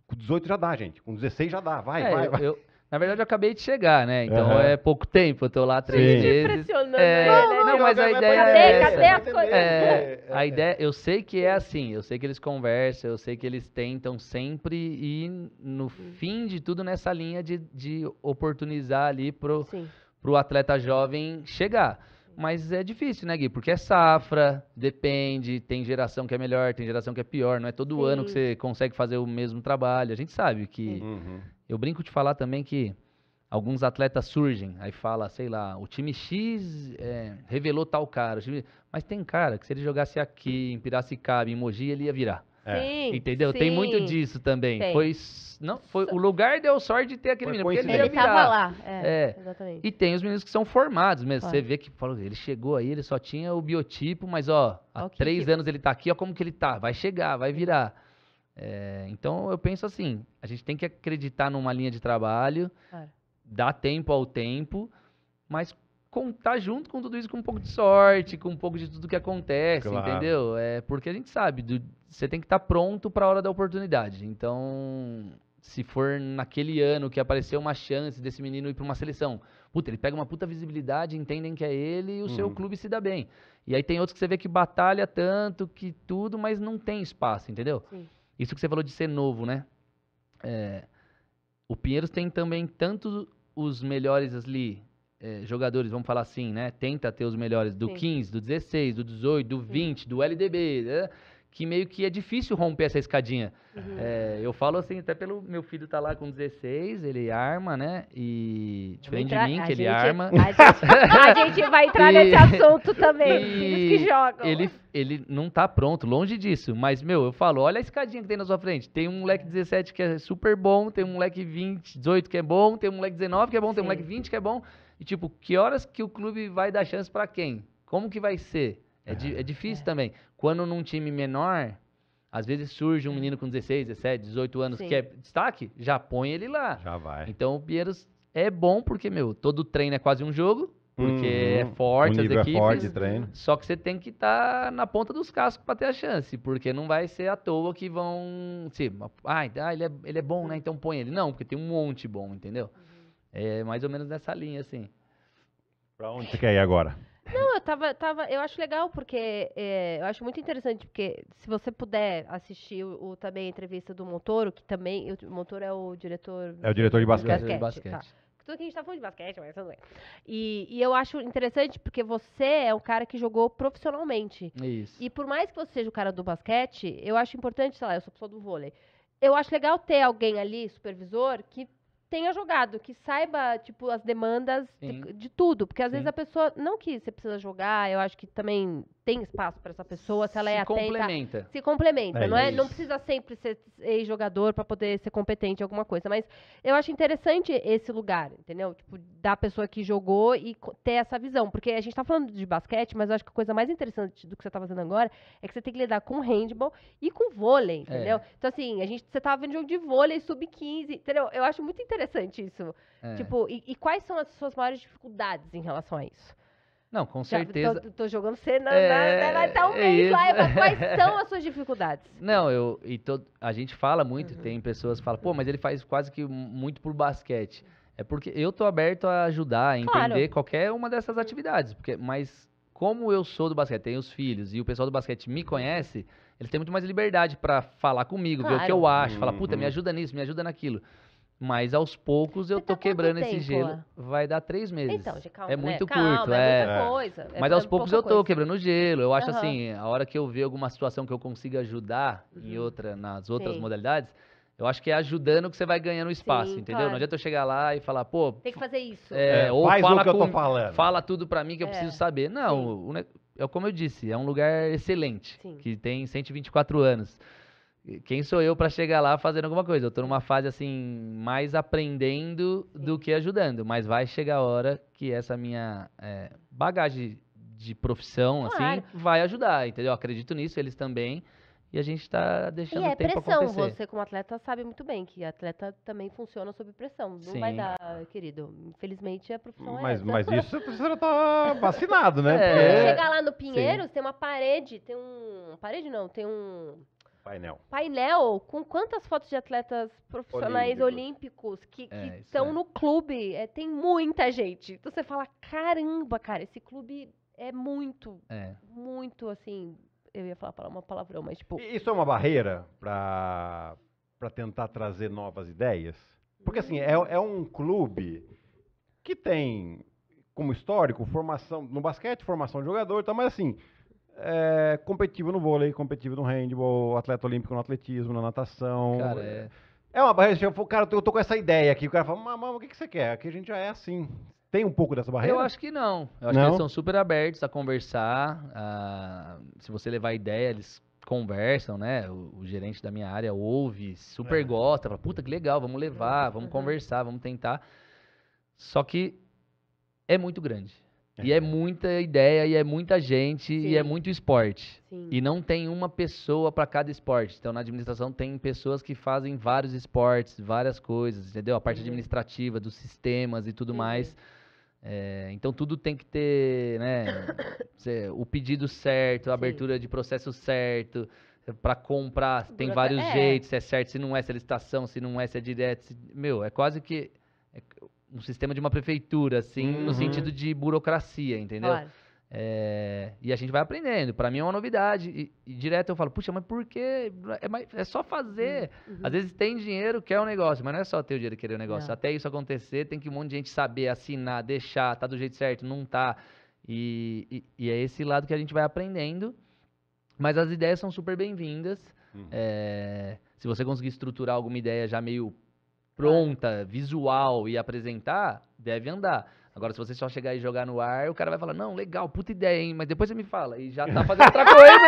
B: com 18 já dá, gente, com 16 já dá, vai, é, vai, vai. Eu, na verdade, eu acabei de chegar, né? Então uhum. é pouco
C: tempo, eu tô lá três Sim. meses. é, não, não, não, mas a ideia é essa. Cadê é, a é. ideia, eu sei que é assim, eu sei que eles conversam, eu sei que eles tentam sempre ir no uhum. fim de tudo nessa linha de, de oportunizar ali pro... Sim para o atleta jovem chegar. Mas é difícil, né, Gui? Porque é safra, depende, tem geração que é melhor, tem geração que é pior, não é todo Sim. ano que você consegue fazer o mesmo trabalho. A gente sabe que. Uhum. Eu brinco de falar também que alguns atletas surgem, aí fala, sei lá, o time X é, revelou tal cara. Time... Mas tem cara que se ele jogasse aqui, em Piracicaba, em Mogi, ele ia virar. É. Sim, Entendeu? Sim. Tem muito disso também. Tem. Foi não, foi o lugar deu sorte de ter aquele foi menino, porque ele, ele lá. É, é. E tem os meninos que são formados mesmo. Você vê que falou, ele chegou aí, ele só tinha o biotipo, mas ó, há três anos ele tá aqui, ó, como que ele tá? Vai chegar, vai virar. É, então eu penso assim, a gente tem que acreditar numa linha de trabalho, claro. dar tempo ao tempo, mas contar junto com tudo isso com um pouco de sorte, com um pouco de tudo que acontece, claro. entendeu? É porque a gente sabe, do, você tem que estar tá pronto para a hora da oportunidade. Então, se for naquele ano que apareceu uma chance desse menino ir para uma seleção, puta, ele pega uma puta visibilidade, entendem que é ele e o uhum. seu clube se dá bem. E aí tem outros que você vê que batalha tanto, que tudo, mas não tem espaço, entendeu? Sim. Isso que você falou de ser novo, né? É, o Pinheiros tem também tanto os melhores ali é, jogadores, vamos falar assim, né? Tenta ter os melhores do Sim. 15, do 16, do 18, do 20, Sim. do LDB, né? que meio que é difícil romper essa escadinha. Uhum. É, eu falo assim, até pelo meu filho tá lá com 16, ele arma, né? E diferente entrar, de mim, que gente, ele arma. A gente, a gente vai entrar e, nesse assunto também, filhos que jogam. Ele, ele não tá pronto, longe disso. Mas, meu, eu falo, olha a escadinha que tem na sua frente. Tem um moleque 17 é. que é super bom, tem um moleque 20, 18 que é bom, tem um moleque 19 que é bom, Sim. tem um moleque 20 que é bom. E tipo, que horas que o clube vai dar chance para quem? Como que vai ser? É, di é, é difícil também. Quando num time menor, às vezes surge um menino com 16, 17, 18 anos Sim. que é destaque, já põe ele lá. Já vai. Então o Pinheiros é bom porque, meu, todo treino é quase um jogo, porque uhum. é forte o nível as equipes. É forte, treino. Só que você tem que estar tá na ponta dos cascos para ter a chance, porque não vai ser à toa que vão. Sim, ah, ele é, ele é bom, né? Então põe ele. Não, porque tem um monte bom, entendeu? É mais ou menos nessa linha, assim.
B: Pra onde é. você quer ir agora? Não,
A: eu tava, tava, eu acho legal porque é, eu acho muito interessante porque se você puder assistir o, o também a entrevista do Montoro, que também o Montoro é o diretor é o diretor de basquete, de basquete. Tá. Tudo que a gente tá falando de basquete, mas tudo bem. E, e eu acho interessante porque você é um cara que jogou profissionalmente. Isso. E por mais que você seja o cara do basquete, eu acho importante, sei lá, eu sou pessoa do vôlei. Eu acho legal ter alguém ali, supervisor, que tenha jogado, que saiba, tipo, as demandas de, de, tudo. Porque às Sim. vezes a pessoa. Não que você precisa jogar, eu acho que também tem espaço para essa pessoa, se ela se é atenta. Complementa. Se complementa. É não, é, isso. não precisa sempre ser ex-jogador para poder ser competente em alguma coisa. Mas eu acho interessante esse lugar, entendeu? Tipo, da pessoa que jogou e ter essa visão. Porque a gente está falando de basquete, mas eu acho que a coisa mais interessante do que você está fazendo agora é que você tem que lidar com handball e com vôlei, é. entendeu? É. Então, assim, a gente, você estava tá vendo jogo de vôlei, sub-15, entendeu? Eu acho muito interessante isso. É. Tipo, e, e quais são as suas maiores dificuldades em relação a isso?
C: Não, com certeza.
A: Estou tô jogando você na,
C: é, na, né, né, um é mês lá. Falo, quais são
A: as suas dificuldades?
C: Não, eu e todo, a gente fala muito, uhum. tem pessoas que falam, pô, mas ele faz quase que muito por basquete. É porque eu tô aberto a ajudar, a entender claro. qualquer uma dessas atividades, porque mas como eu sou do basquete, tenho os filhos e o pessoal do basquete me conhece, eles têm muito mais liberdade para falar comigo, claro. ver o que eu acho, uhum. falar, puta, me uhum. ajuda nisso, me ajuda naquilo. Mas aos poucos eu tô tá quebrando esse gelo. Lá? Vai dar três meses. Então, de calma, é muito né? curto, calma, é. é muita coisa. É mas aos poucos eu tô coisa. quebrando o gelo. Eu acho uhum. assim, a hora que eu ver alguma situação que eu consiga ajudar uhum. em outra, nas outras Sim. modalidades, eu acho que é ajudando que você vai ganhando espaço, Sim, entendeu? Claro. Não adianta eu chegar lá e falar, pô. Tem que fazer isso. É, é, ou faz fala o que com, eu tô falando. Fala tudo pra mim que eu é. preciso saber. Não, o, o, é como eu disse, é um lugar excelente, Sim. que tem 124 anos quem sou eu para chegar lá fazendo alguma coisa? Eu estou numa fase assim, mais aprendendo do que ajudando, mas vai chegar a hora que essa minha é, bagagem de profissão assim, claro. assim vai ajudar, entendeu? Eu acredito nisso, eles também. E a gente está deixando e é o tempo pressão. acontecer.
A: Você, como atleta, sabe muito bem que atleta também funciona sob pressão. Não Sim. vai dar, querido. Infelizmente, a profissão
B: mas, é Mas isso você já tá vacinado, né? É. Porque... Chegar lá no Pinheiros,
A: Sim. tem uma parede, tem um... Parede não, tem um Painel. Painel com quantas fotos de atletas profissionais olímpicos, olímpicos que é, estão é. no clube. É, tem muita gente. Então você fala, caramba, cara, esse clube é muito, é. muito assim. Eu ia falar uma palavrão, mas tipo.
B: Isso é uma barreira para para tentar trazer novas ideias? Porque assim, é, é um clube que tem como histórico formação no basquete, formação de jogador, tá, mas assim, é, competitivo no vôlei, competitivo no handball, atleta olímpico no atletismo, na natação. Cara, é. É uma barreira. Eu, cara, eu tô, com essa ideia aqui. O cara fala, mas o que, que você quer? Aqui a gente já é assim. Tem um pouco dessa barreira? Eu acho que não. Eu acho não? que eles
C: são super abertos a conversar. A... Se você levar ideia, eles conversam, né? O, o, gerente da minha área ouve, super é. gosta, fala, puta que legal, vamos levar, vamos uhum. conversar, vamos tentar. Só que é muito grande. E é, é muita ideia, e é muita gente, Sim. e é muito esporte. Sim. E não tem uma pessoa para cada esporte. Então, na administração tem pessoas que fazem vários esportes, várias coisas, entendeu? A parte administrativa, dos sistemas e tudo mais. É, então tudo tem que ter, né? o pedido certo, a abertura de processo certo, para comprar, tem vários é. jeitos, se é certo, se não é, se é licitação, se não é, se é direto. Se... Meu, é quase que é, um sistema de uma prefeitura, assim, uhum. no sentido de burocracia, entendeu? Claro. É, e a gente vai aprendendo. Para mim é uma novidade. E, e, direto eu falo, puxa, mas por que? É, é, só fazer. Uhum. uhum. Às vezes tem dinheiro, quer o um negócio, mas não é só ter o dinheiro e querer o um negócio. Não. Até isso acontecer, tem que um monte de gente saber, assinar, deixar, tá do jeito certo, não tá. E, e, e é esse lado que a gente vai aprendendo. Mas as ideias são super bem-vindas. Uhum. É, se você conseguir estruturar alguma ideia já meio pronta, visual e apresentar, deve andar. Agora, se você só chegar e jogar no ar, o cara vai falar, não, legal, puta ideia, hein? Mas depois você me fala. E já tá fazendo outra coisa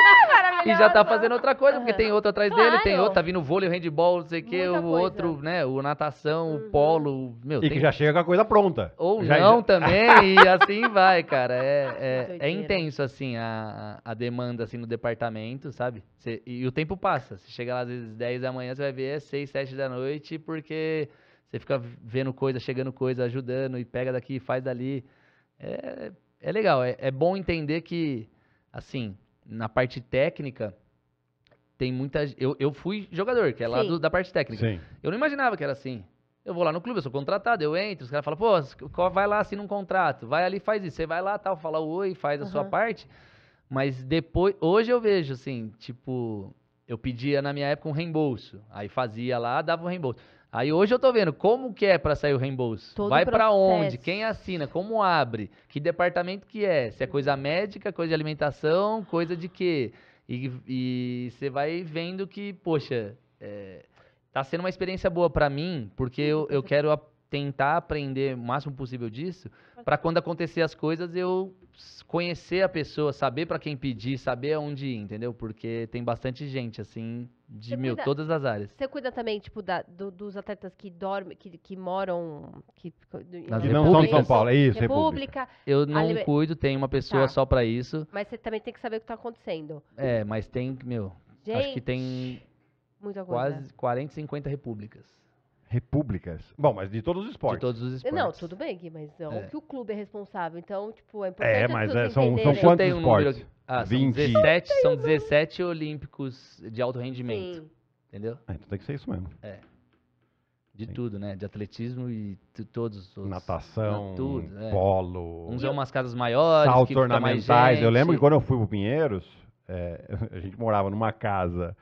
C: e já tá fazendo outra coisa, porque tem outro atrás claro. dele, tem outro, tá vindo vôlei, handball, não sei o quê, o outro, né, o natação, uhum. o polo, meu... E tem... que já
B: chega com a coisa pronta. Ou já não já...
C: também, e assim vai, cara, é, é, é, intenso, assim, a, a demanda, assim, no departamento, sabe? Cê, e o tempo passa, você chega lá às vezes 10 da manhã, você vai ver é 6, 7 da noite, porque você fica vendo coisa, chegando coisa, ajudando, e pega daqui, faz dali, é... É legal, é, é bom entender que, assim, na parte técnica, tem muita. Eu, eu fui jogador, que é lá do, da parte técnica. Sim. Eu não imaginava que era assim. Eu vou lá no clube, eu sou contratado, eu entro, os caras falam, pô, vai lá, assina um contrato, vai ali, faz isso. Você vai lá, tal, fala oi, faz a uhum. sua parte. Mas depois, hoje eu vejo, assim, tipo, eu pedia na minha época um reembolso. Aí fazia lá, dava o um reembolso. Aí hoje eu tô vendo como que é para sair o reembolso. Todo Vai para onde? Quem assina? Como abre? Que departamento que é? Se é coisa médica, coisa de alimentação, coisa de quê? E você vai vendo que, poxa, é, tá sendo uma experiência boa para mim, porque eu, eu quero tentar aprender o máximo possível disso, uhum. para quando acontecer as coisas eu conhecer a pessoa, saber para quem pedir, saber aonde ir, entendeu? Porque tem bastante gente assim de mil todas as áreas.
A: Você cuida também tipo da, do, dos atletas que dormem, que, que moram, que
C: Nas não são de São
B: Paulo, é isso,
A: República. República. Eu não cuido, tem uma pessoa tá. só para isso. Mas você também tem que saber o que tá acontecendo. É,
C: mas tem, meu, gente, acho que tem muita coisa. quase 40, 50 repúblicas.
B: Repúblicas. Bom, mas de todos os esportes. De todos os esportes. Não,
A: tudo bem, Gui, mas não é é. que o clube é responsável. Então, tipo, é importante. É, mas é, são,
B: são quantos um esportes? Ah, 20. São 17,
C: são 17 olímpicos de alto rendimento. Sim. Entendeu? É, então tem que ser isso mesmo. É. De Sim. tudo, né? De atletismo e de todos os. Natação, tudo, é. polo. Uns é umas casas maiores. Saltos ornamentais. Eu lembro que quando
B: eu fui pro Pinheiros, é, a gente morava numa casa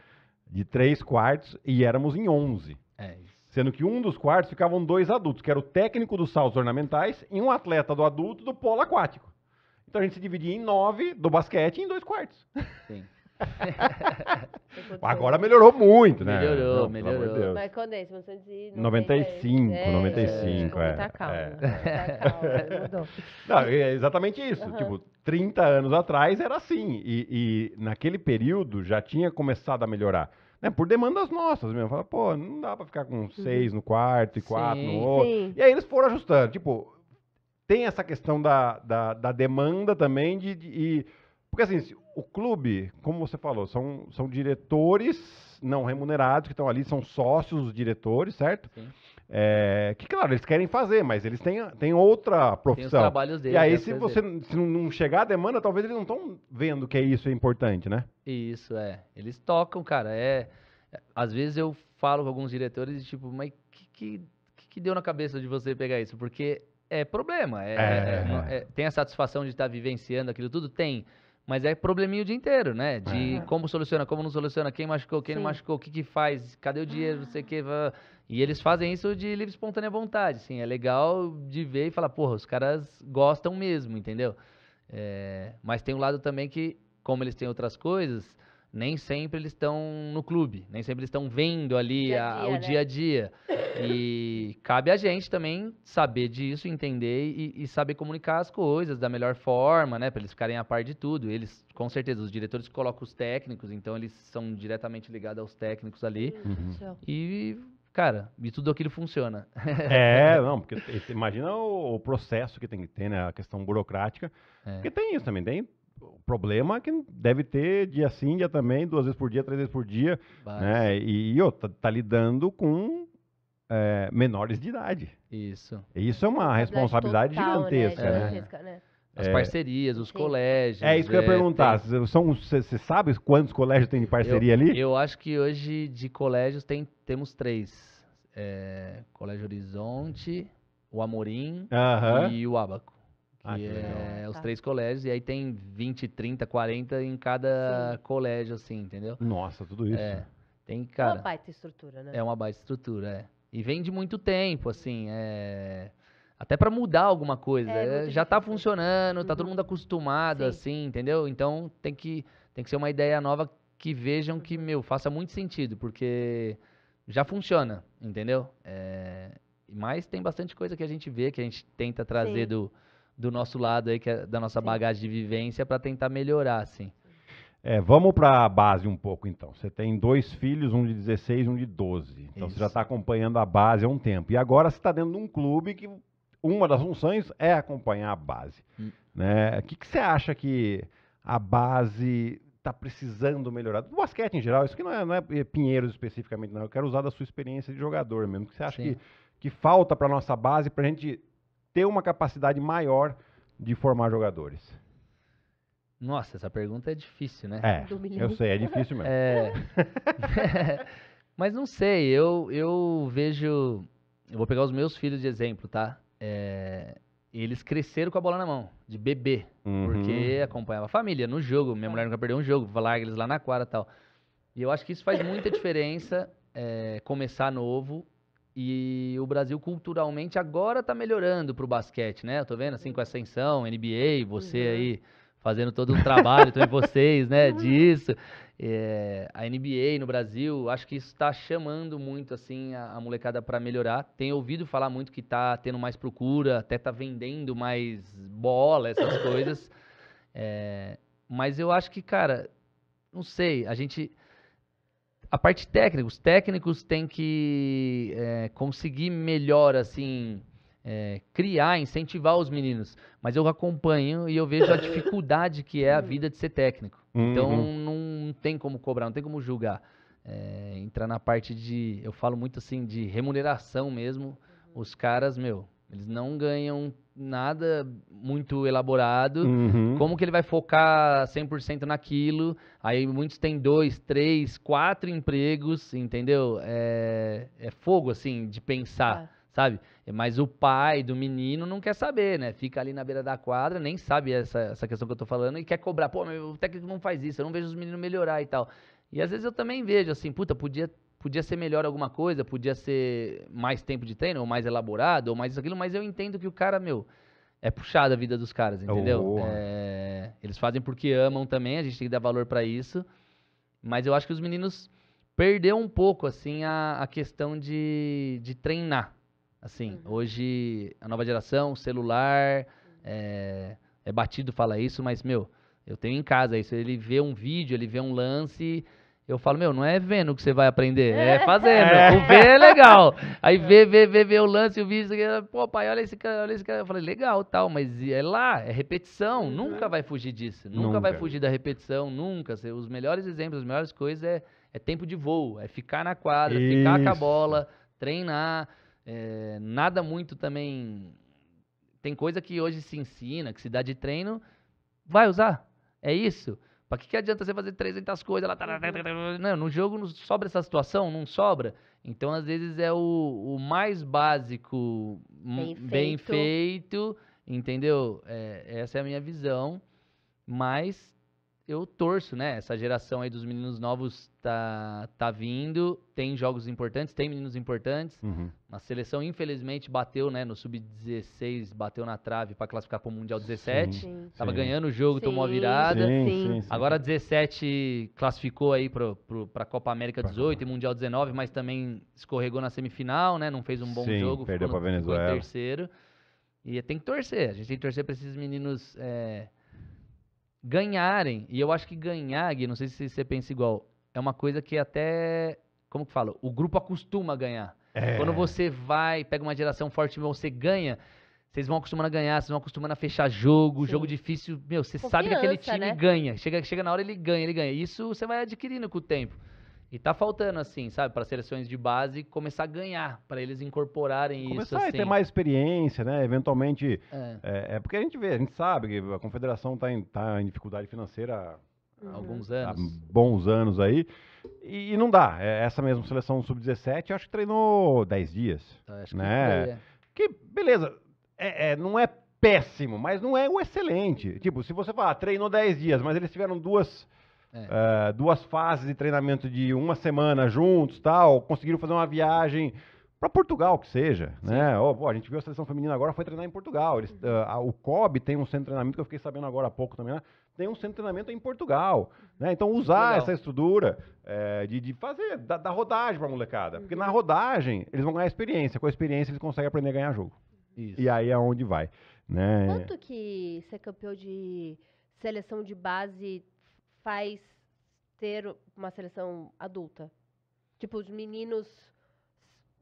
B: de três quartos e éramos em 11. É isso sendo que um dos quartos ficavam dois adultos, que era o técnico dos saltos ornamentais e um atleta do adulto do polo aquático. Então a gente se dividia em nove do basquete em dois quartos. Sim. Agora melhorou muito, né? Melhorou, Não, melhorou. Mas quando é isso? 95, é, 95, é. é. Tá é. calmo, mudou. Não, é exatamente isso. Uhum. Tipo, 30 anos atrás era assim. E, e naquele período já tinha começado a melhorar né, por demandas nossas mesmo. Fala, pô, não dá pra ficar com uhum. seis no quarto e quatro no outro. Sim. E aí eles foram ajustando. Tipo, tem essa questão da, da, da demanda também de, de porque assim, o clube, como você falou, são, são diretores não remunerados que estão ali, são sócios diretores, certo? Sim. É, que, claro, eles querem fazer, mas eles têm, têm outra profissão. Tem os trabalhos deles. E aí, se você se não chegar a demanda, talvez eles não estão vendo que isso é importante, né?
C: Isso, é. Eles tocam, cara. É, é às vezes eu falo com alguns diretores, tipo, mas que, que, que deu na cabeça de você pegar isso? Porque é problema. É, é, é, é, é tem a satisfação de estar tá vivenciando aquilo tudo? Tem. Mas é probleminha o dia inteiro, né? É. De é. como soluciona, como não soluciona, quem machucou, quem Sim. não machucou, o que, que faz, cadê o dinheiro, não sei o que. E eles fazem isso de livre espontânea vontade, assim. É legal de ver e falar, porra, os caras gostam mesmo, entendeu? É, mas tem um lado também que, como eles têm outras coisas, nem sempre eles estão no clube, nem sempre eles estão vendo ali dia a, dia, o né? dia a dia. E cabe a gente também saber disso, entender e, e saber comunicar as coisas da melhor forma, né? Para eles ficarem a par de tudo. Eles, com certeza, os diretores colocam os técnicos, então eles são diretamente ligados aos técnicos ali. Uhum. E cara, e tudo aquilo funciona. é, não, porque
B: imagina o, o, processo que tem que ter, né? A questão burocrática. É. Porque tem isso também, tem o problema é que deve ter dia sim, dia também, duas vezes por dia, três vezes por dia. Né? E, e tá, tá lidando com é, menores de idade. Isso. Isso é uma responsabilidade total, né? gigantesca, é. Né? É né? As é.
C: parcerias, os Sim. colégios. É isso que eu ia é, perguntar.
B: São, você sabe quantos colégios tem de parceria eu, ali?
C: Eu acho que hoje de colégios tem, temos três: é, Colégio Horizonte, o Amorim uh -huh. e o Abaco. Ah, é, os tá. três colégios, e aí tem 20, 30, 40 em cada Sim. colégio, assim, entendeu? Nossa, tudo isso. É. Tem, cara. É uma
A: baita estrutura, né? É uma
C: baita estrutura, é. E vem de muito tempo, assim, é. Até para mudar alguma coisa. É, é já está funcionando, está todo uhum. mundo acostumado, Sim. assim, entendeu? Então tem que, tem que ser uma ideia nova que vejam que, uhum. meu, faça muito sentido, porque já funciona, entendeu? É, mas tem bastante coisa que a gente vê, que a gente tenta trazer Sim. do do nosso lado aí, que é da nossa bagagem de vivência, para tentar melhorar, assim.
B: É, vamos para a base um pouco, então. Você tem dois filhos, um de 16 um de 12. Então Isso. você já está acompanhando a base há um tempo. E agora você está dentro de um clube que uma das funções é acompanhar a base. Hum. Né? O que, que você acha que a base está precisando melhorar? Do basquete em geral, isso que não é, não é, é Pinheiros especificamente, não. Eu quero usar da sua experiência de jogador mesmo. O que você acha que, que falta para nossa base para a gente ter uma capacidade maior de formar jogadores?
C: Nossa, essa pergunta é difícil, né? É, eu sei, é difícil mesmo. É... Mas não sei, eu, eu vejo. Eu vou pegar os meus filhos de exemplo, tá? É... Eles cresceram com a bola na mão, de bebê, uhum. porque acompanhava a família no jogo. Minha mulher nunca perdeu um jogo, larga eles lá na quadra e tal. E eu acho que isso faz muita diferença, é, começar novo e o Brasil culturalmente agora tá melhorando pro basquete, né? Eu tô vendo assim com a ascensão, NBA, você uhum. aí fazendo todo um trabalho também vocês, né, uhum. disso. É, a NBA no Brasil, acho que isso está chamando muito assim a, a molecada para melhorar. Tenho ouvido falar muito que está tendo mais procura, até está vendendo mais bola, essas coisas. É, mas eu acho que, cara, não sei, a gente a parte técnica, os técnicos têm que é, conseguir melhor, assim, é, criar, incentivar os meninos. Mas eu acompanho e eu vejo a dificuldade que é a vida de ser técnico. Então, uhum. Então não tem como cobrar, não tem como julgar. É, entrar na parte de, eu falo muito assim, de remuneração mesmo. Os caras, meu, eles não ganham nada muito elaborado. Uhum. Como que ele vai focar 100% naquilo? Aí muitos têm dois, três, quatro empregos, entendeu? É, é fogo, assim, de pensar, ah. sabe? Mas o pai do menino não quer saber, né? Fica ali na beira da quadra, nem sabe essa, essa questão que eu tô falando e quer cobrar. Pô, meu técnico não faz isso, eu não vejo os meninos melhorar e tal. E às vezes eu também vejo assim, puta, podia podia ser melhor alguma coisa, podia ser mais tempo de treino, ou mais elaborado, ou mais isso, aquilo, mas eu entendo que o cara, meu, é puxada a vida dos caras, entendeu? Oh. É, eles fazem porque amam também, a gente tem que dar valor para isso. Mas eu acho que os meninos perderam um pouco, assim, a, a questão de, de treinar. Assim, uhum. hoje, a nova geração, celular, uhum. é, é batido falar isso, mas, meu, eu tenho em casa isso. Ele vê um vídeo, ele vê um lance, eu falo, meu, não é vendo que você vai aprender, é, é. fazendo. É. O ver é legal. Aí vê, vê, vê, vê o lance, o vídeo, pô, pai, olha esse cara, olha esse cara. Eu falei, legal, tal, mas é lá, é repetição, uhum. nunca vai fugir disso. Nunca, nunca vai fugir da repetição, nunca. Os melhores exemplos, as melhores coisas é, é tempo de voo, é ficar na quadra, Isso. ficar com a bola, treinar. É, nada muito também. Tem coisa que hoje se ensina, que se dá de treino, vai usar. É isso. Pra que, que adianta você fazer 300 coisas lá? Uhum. Não, no jogo não sobra essa situação, não sobra. Então, às vezes, é o, o mais básico, hum, bem, bem feito. feito. entendeu? É, essa é a minha visão. Mas eu torço, né? Essa geração aí dos meninos novos tá, tá vindo, tem jogos importantes, tem meninos importantes. Uhum. A seleção, infelizmente, bateu, né? No sub-16, bateu na trave para classificar para o Mundial 17. Sim, Tava sim. ganhando o jogo, sim. tomou a virada. Sim, Agora 17 classificou aí para a Copa América 18 e Mundial 19, mas também escorregou na semifinal, né? Não fez um bom jogo. Perdeu para Venezuela. terceiro. E tem que torcer. A gente tem que torcer para esses meninos. É, ganharem. E eu acho que ganhar, Gui, não sei se você pensa igual, é uma coisa que até. Como que fala? O grupo acostuma a ganhar. É. Quando você vai, pega uma geração forte, você ganha. Vocês vão acostumando a ganhar, vocês vão acostumando a fechar jogo, Sim. jogo difícil. Meu, você sabe que aquele time né? ganha. Chega, chega na hora, ele ganha, ele ganha. Isso você vai adquirindo com o tempo. E tá faltando, assim, sabe, para seleções de base começar a ganhar, para eles incorporarem começar isso. Começar assim. a ter assim. mais
B: experiência, né? Eventualmente. É. É, é. porque a gente vê, a gente sabe que a confederação está em, tá em dificuldade financeira há alguns anos. Há bons anos aí. E, e não dá. É, essa mesma seleção sub-17, acho que treinou 10 dias. acho né? que, é. que beleza. É, é, não é péssimo, mas não é o excelente. Tipo, se você falar, ah, treinou 10 dias, mas eles tiveram duas é. Uh, duas fases de treinamento de uma semana juntos, tal, conseguiram fazer uma viagem para Portugal que seja, né? Oh, pô, a gente viu a seleção feminina agora foi treinar em Portugal. Eles, uh, o COB tem um centro de treinamento que eu fiquei sabendo agora há pouco também, né? tem um centro de treinamento em Portugal, uhum. né? Então usar Legal. essa estrutura é, de, de, fazer da, da rodagem para molecada, porque na uhum. rodagem eles vão ganhar experiência, com a experiência eles conseguem aprender a ganhar jogo. Isso. E aí é onde vai, né? Quanto
A: que ser é campeão de seleção de base faz ter uma seleção adulta? Tipo, os meninos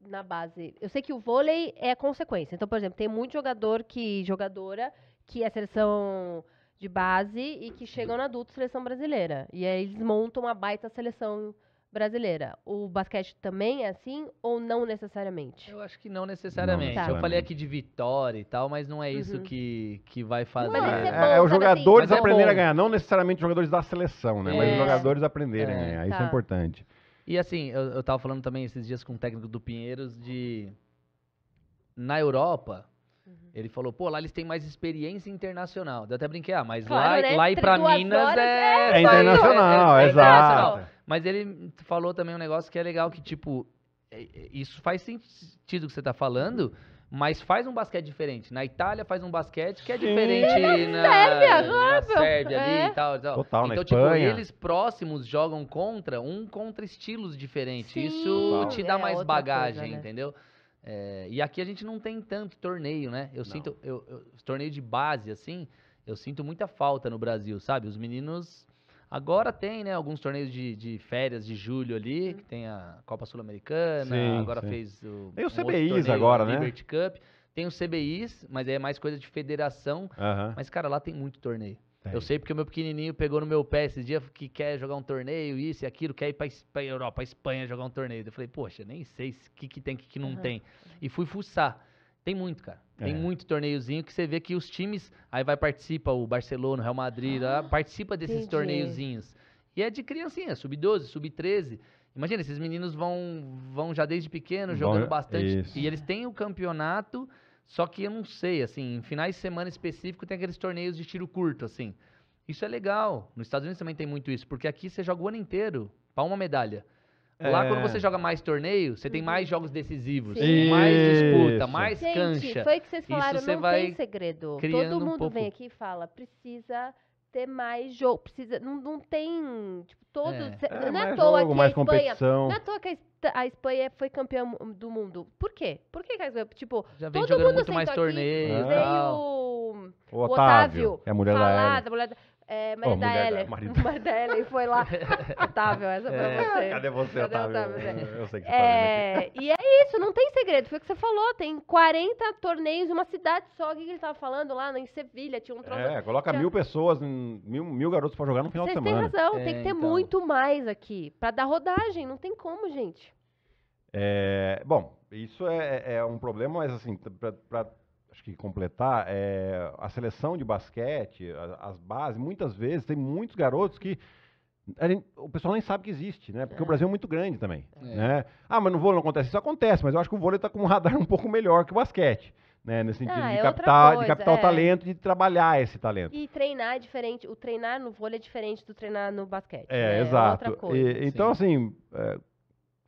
A: na base. Eu sei que o vôlei é consequência. Então, por exemplo, tem muito jogador que jogadora que é seleção de base e que chegam na adulto seleção brasileira. E aí eles montam uma baita seleção brasileira. O basquete também é assim ou não necessariamente?
C: Eu acho que não necessariamente. Não, tá. Eu falei aqui de vitória e tal, mas não é isso uhum. que, que vai fazer. Não, é, é, bom, é, assim, é os jogadores assim. aprenderem é a ganhar,
B: não necessariamente os jogadores da seleção, né? Mas os é. jogadores aprenderem a é, ganhar, isso é tá. importante.
C: E assim, eu, eu tava falando também esses dias com um técnico do Pinheiros de... Na Europa, uhum. ele falou, pô, lá eles têm mais experiência internacional. Deu até brinquei, ah, mas claro, lá, né? lá e pra Minas é... É, internacional, é, é, é internacional, exato. Mas ele falou também um negócio que é legal, que tipo, é, é, isso faz sentido que você está falando, mas faz um basquete diferente. Na Itália faz um basquete que é diferente Sim. É na, Sérvia, na Sérvia é. ali e tal, tal. Total, então, na tipo, Espanha. eles próximos jogam contra, um contra estilos diferentes. Sim. Isso Total. te dá é, mais bagagem, coisa, né? entendeu? É, e aqui a gente não tem tanto torneio, né? Eu não. sinto, eu, eu, torneio de base, assim, eu sinto muita falta no Brasil, sabe? Os meninos Agora tem, né, alguns torneios de, de férias de julho ali, uhum. que tem a Copa Sul-Americana, agora sim. fez o. Tem um o CBIs torneio, agora, né? Liberty Cup. Tem o CBIs, mas aí é mais coisa de federação. Mas, cara, lá tem muito torneio. Tem. Eu sei porque o meu pequenininho pegou no meu pé esses dias que quer jogar um torneio, isso e aquilo, quer ir pra, Espanha, Europa, pra Espanha jogar um torneio. Eu falei, poxa, nem sei o que, que tem, o que, que não tem. E fui fuçar. Tem muito, cara. Tem é. muito torneiozinho que você vê que os times aí vai participa o Barcelona, o Real Madrid, ah, participa desses entendi. torneiozinhos. E é de criancinha, sub-12, sub-13. Imagina, esses meninos vão vão já desde pequeno jogando Bom, bastante isso. e eles têm o campeonato, só que eu não sei, assim, em finais de semana específico tem aqueles torneios de tiro curto, assim. Isso é legal. Nos Estados Unidos também tem muito isso, porque aqui você joga o ano inteiro para uma medalha. Lá, é. quando você joga mais torneio, você tem mais jogos decisivos, Sim. mais disputa, mais Gente, cancha. Foi o que vocês falaram, Isso não tem segredo. Todo mundo um vem aqui
A: e fala, precisa ter mais jogo, precisa, não, não tem, tipo, todo, é. é. não é à toa jogo, que a Espanha, não é à toa que a Espanha foi campeã do mundo. Por quê? Por que, que a tipo, Já todo mundo muito mais torneio, aqui, veio é. o Otávio, Otávio é a mulher falar, da, da mulher da é, marido, é oh, da Ellen, marido. da Ellen foi lá. Otávio, essa é, pra você. Cadê você, cadê Otávio? Otávio?
B: Eu sei que você tá
A: é, tá E é isso, não tem segredo. Foi o que você falou. Tem 40 torneios, em uma cidade só. O que ele tava falando lá né, em Sevilha? Tinha um troço. É, coloca tinha... mil
B: pessoas, mil, mil garotos pra jogar no final Cês de semana. Você tem razão, é, tem que ter então...
A: muito mais aqui. Pra dar rodagem, não tem como, gente.
B: É, bom, isso é, é, é um problema, mas assim, pra, pra acho que completar, é, a seleção de basquete, as bases, muitas vezes tem muitos garotos que gente, o pessoal nem sabe que existe, né? Porque é. o Brasil é muito grande também, é. né? Ah, mas no vôlei não acontece, isso acontece, mas eu acho que o vôlei está com um radar um pouco melhor que o basquete. Né, nesse sentido ah, de, é captar, coisa, de captar o é. talento e de trabalhar esse talento.
A: E treinar é diferente. O treinar no vôlei é diferente do treinar no basquete. É, né? É exato. E,
B: então, assim,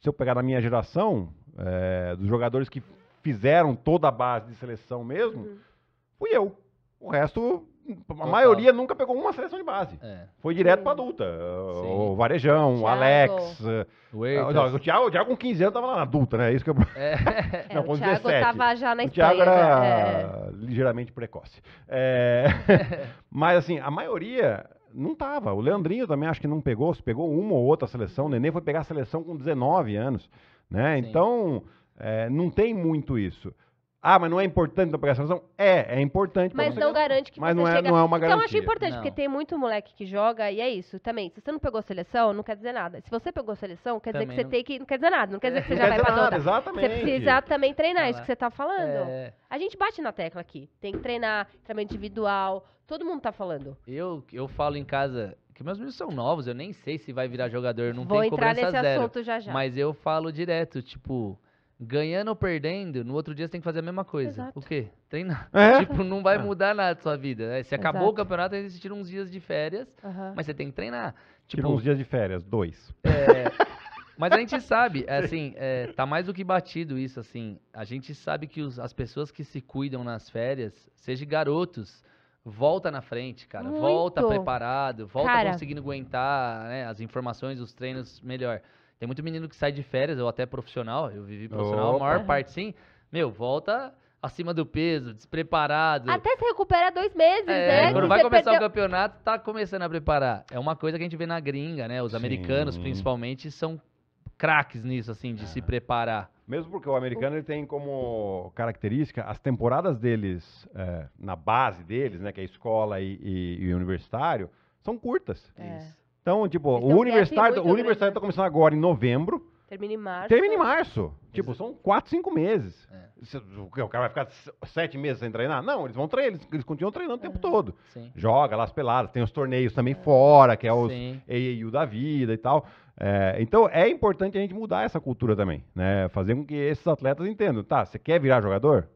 B: se eu pegar na minha geração, é, dos jogadores que fizeram toda a base de seleção mesmo, uhum. fui eu. O resto,
C: a Total. maioria
B: nunca pegou uma seleção de base. É. Foi direto para a adulta. Sim. O Varejão, Thiago. o Alex. O, o Thiago, o Thiago com 15 anos tava lá na adulta, né? É isso que eu... É. é. não, com o 17. Thiago tava já na o Thiago era né? é. ligeiramente precoce. É... Mas assim, a maioria não tava. O Leandrinho também acho que não pegou. Se pegou uma ou outra seleção. O Nenê foi pegar a seleção com 19 anos. Né? Sim. Então... É, não tem muito isso. Ah, mas não é importante para pegar seleção? É, é importante. Mas não garante que mas você não é, não é uma garantia. Então, eu acho importante, não. porque tem
A: muito moleque que joga e é isso também. Se você não pegou seleção, não quer dizer nada. Se você pegou seleção, quer também dizer que não... você tem que... Não quer dizer nada, não quer dizer que você já vai para Exatamente. Você precisa também treinar, ah, isso que você está falando. É... A gente bate na tecla aqui. Tem que treinar, treinamento individual, todo mundo está falando.
C: Eu, eu falo em casa... Que meus meninos são novos, eu nem sei se vai virar jogador, não Vou tem cobrança zero. Vou entrar nesse assunto já já. Mas eu falo direto, tipo, Ganhando ou perdendo, no outro dia você tem que fazer a mesma coisa. Exato. O quê? Treinar. É? Tipo, não vai é. mudar nada da sua vida. Né? Se acabou Exato. o campeonato, aí você tira uns dias de férias, mas você tem que treinar. Tipo, tira uns dias
B: de férias, dois.
C: É, mas a gente sabe, é assim, é, tá mais do que batido isso, assim. A gente sabe que os, as pessoas que se cuidam nas férias, seja garotos, volta na frente, cara. Muito. Volta preparado, volta cara. conseguindo aguentar né, as informações, os treinos melhor. Tem muito menino que sai de férias, ou até profissional, eu vivi profissional, Opa. a maior parte sim. Meu, volta acima do peso, despreparado. Até
A: se recupera dois meses, é, né? Quando vai começar perdeu...
C: o campeonato, tá começando a preparar. É uma coisa que a gente vê na gringa, né? Os Sim. americanos, principalmente, são craques nisso, assim, de ah. se preparar.
B: Mesmo porque o americano ele tem como característica as temporadas deles, é, na base deles, né? Que é escola e, e, e universitário, são curtas. É. Isso. Então, tipo, então, o universitário, o universitário tá começando agora em novembro.
A: Termina em março. Termina em março.
B: Tipo, são 4, 5 meses. É. O cara vai ficar 7 meses sem treinar? Não, eles vão treinar, eles, eles continuam treinando o tempo uhum. todo. Sim. Joga lá as peladas, tem os torneios também fora, que é os AAU da vida e tal. É, então é importante a gente mudar essa cultura também, né? Fazer com que esses atletas entendam, tá, você quer virar jogador?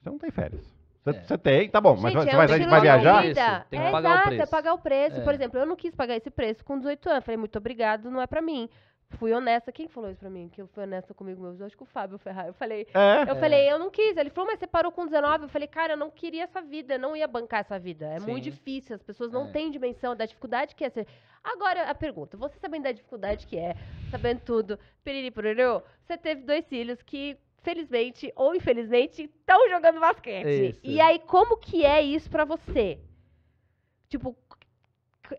B: Você não tem férias. Você é. tem? Tá bom, mas Gente, você é vai, vai, vai viajar? isso. Tem que é, pagar exato, o é preço. é pagar o preço. É. Por exemplo,
A: eu não quis pagar esse preço com 18 anos. Falei, muito obrigado, não é pra mim. Fui honesta. Quem falou isso pra mim? Que eu fui honesta comigo mesmo? Acho que o Fábio Ferrari. Eu falei, é. eu falei, eu não quis. Ele falou, mas você parou com 19. Eu falei, cara, eu não queria essa vida, eu não ia bancar essa vida. É Sim. muito difícil, as pessoas não é. têm dimensão da dificuldade que é ser. Agora, a pergunta, você sabendo da dificuldade que é, sabendo tudo, piriri, piriri, você teve dois filhos que felizmente ou infelizmente, estão jogando basquete. Isso. E aí, como que é isso para você? Tipo,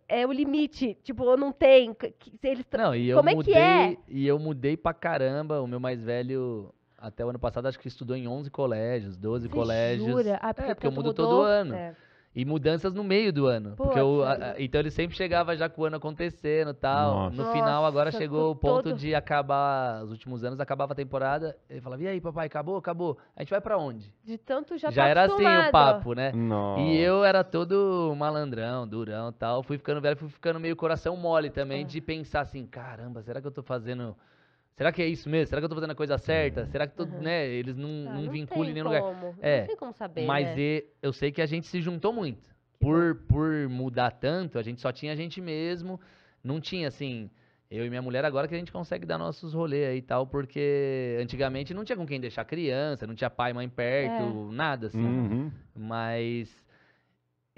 A: é o limite, tipo, não tem, eles
C: Não, e eu como mudei, é que é? E eu mudei pra caramba, o meu mais velho até o ano passado acho que estudou em 11 colégios, 12 Você colégios. Jura? Ah, porque é, porque eu mudo mudou? todo ano. É. E mudanças no meio do ano. Pô, porque eu, a, então ele sempre chegava já com o ano acontecendo tal. Nossa. No final, agora Nossa, chegou o ponto todo... de acabar. Os últimos anos acabava a temporada. Ele falava: E aí, papai, acabou? Acabou. A gente vai para onde? De tanto já Já tá era assim o papo, né? Nossa. E eu era todo malandrão, durão tal. Fui ficando velho, fui ficando meio coração mole também é. de pensar assim: caramba, será que eu tô fazendo Será que é isso mesmo? Será que eu tô fazendo a coisa certa? Será que tô, uhum. né, eles não, ah, não, não vinculam em nenhum como. lugar? É, não tem como saber. Mas né? e, eu sei que a gente se juntou muito. Por, por mudar tanto, a gente só tinha a gente mesmo. Não tinha, assim, eu e minha mulher agora que a gente consegue dar nossos rolês aí e tal, porque antigamente não tinha com quem deixar criança, não tinha pai e mãe perto, é. nada, assim. Uhum. Mas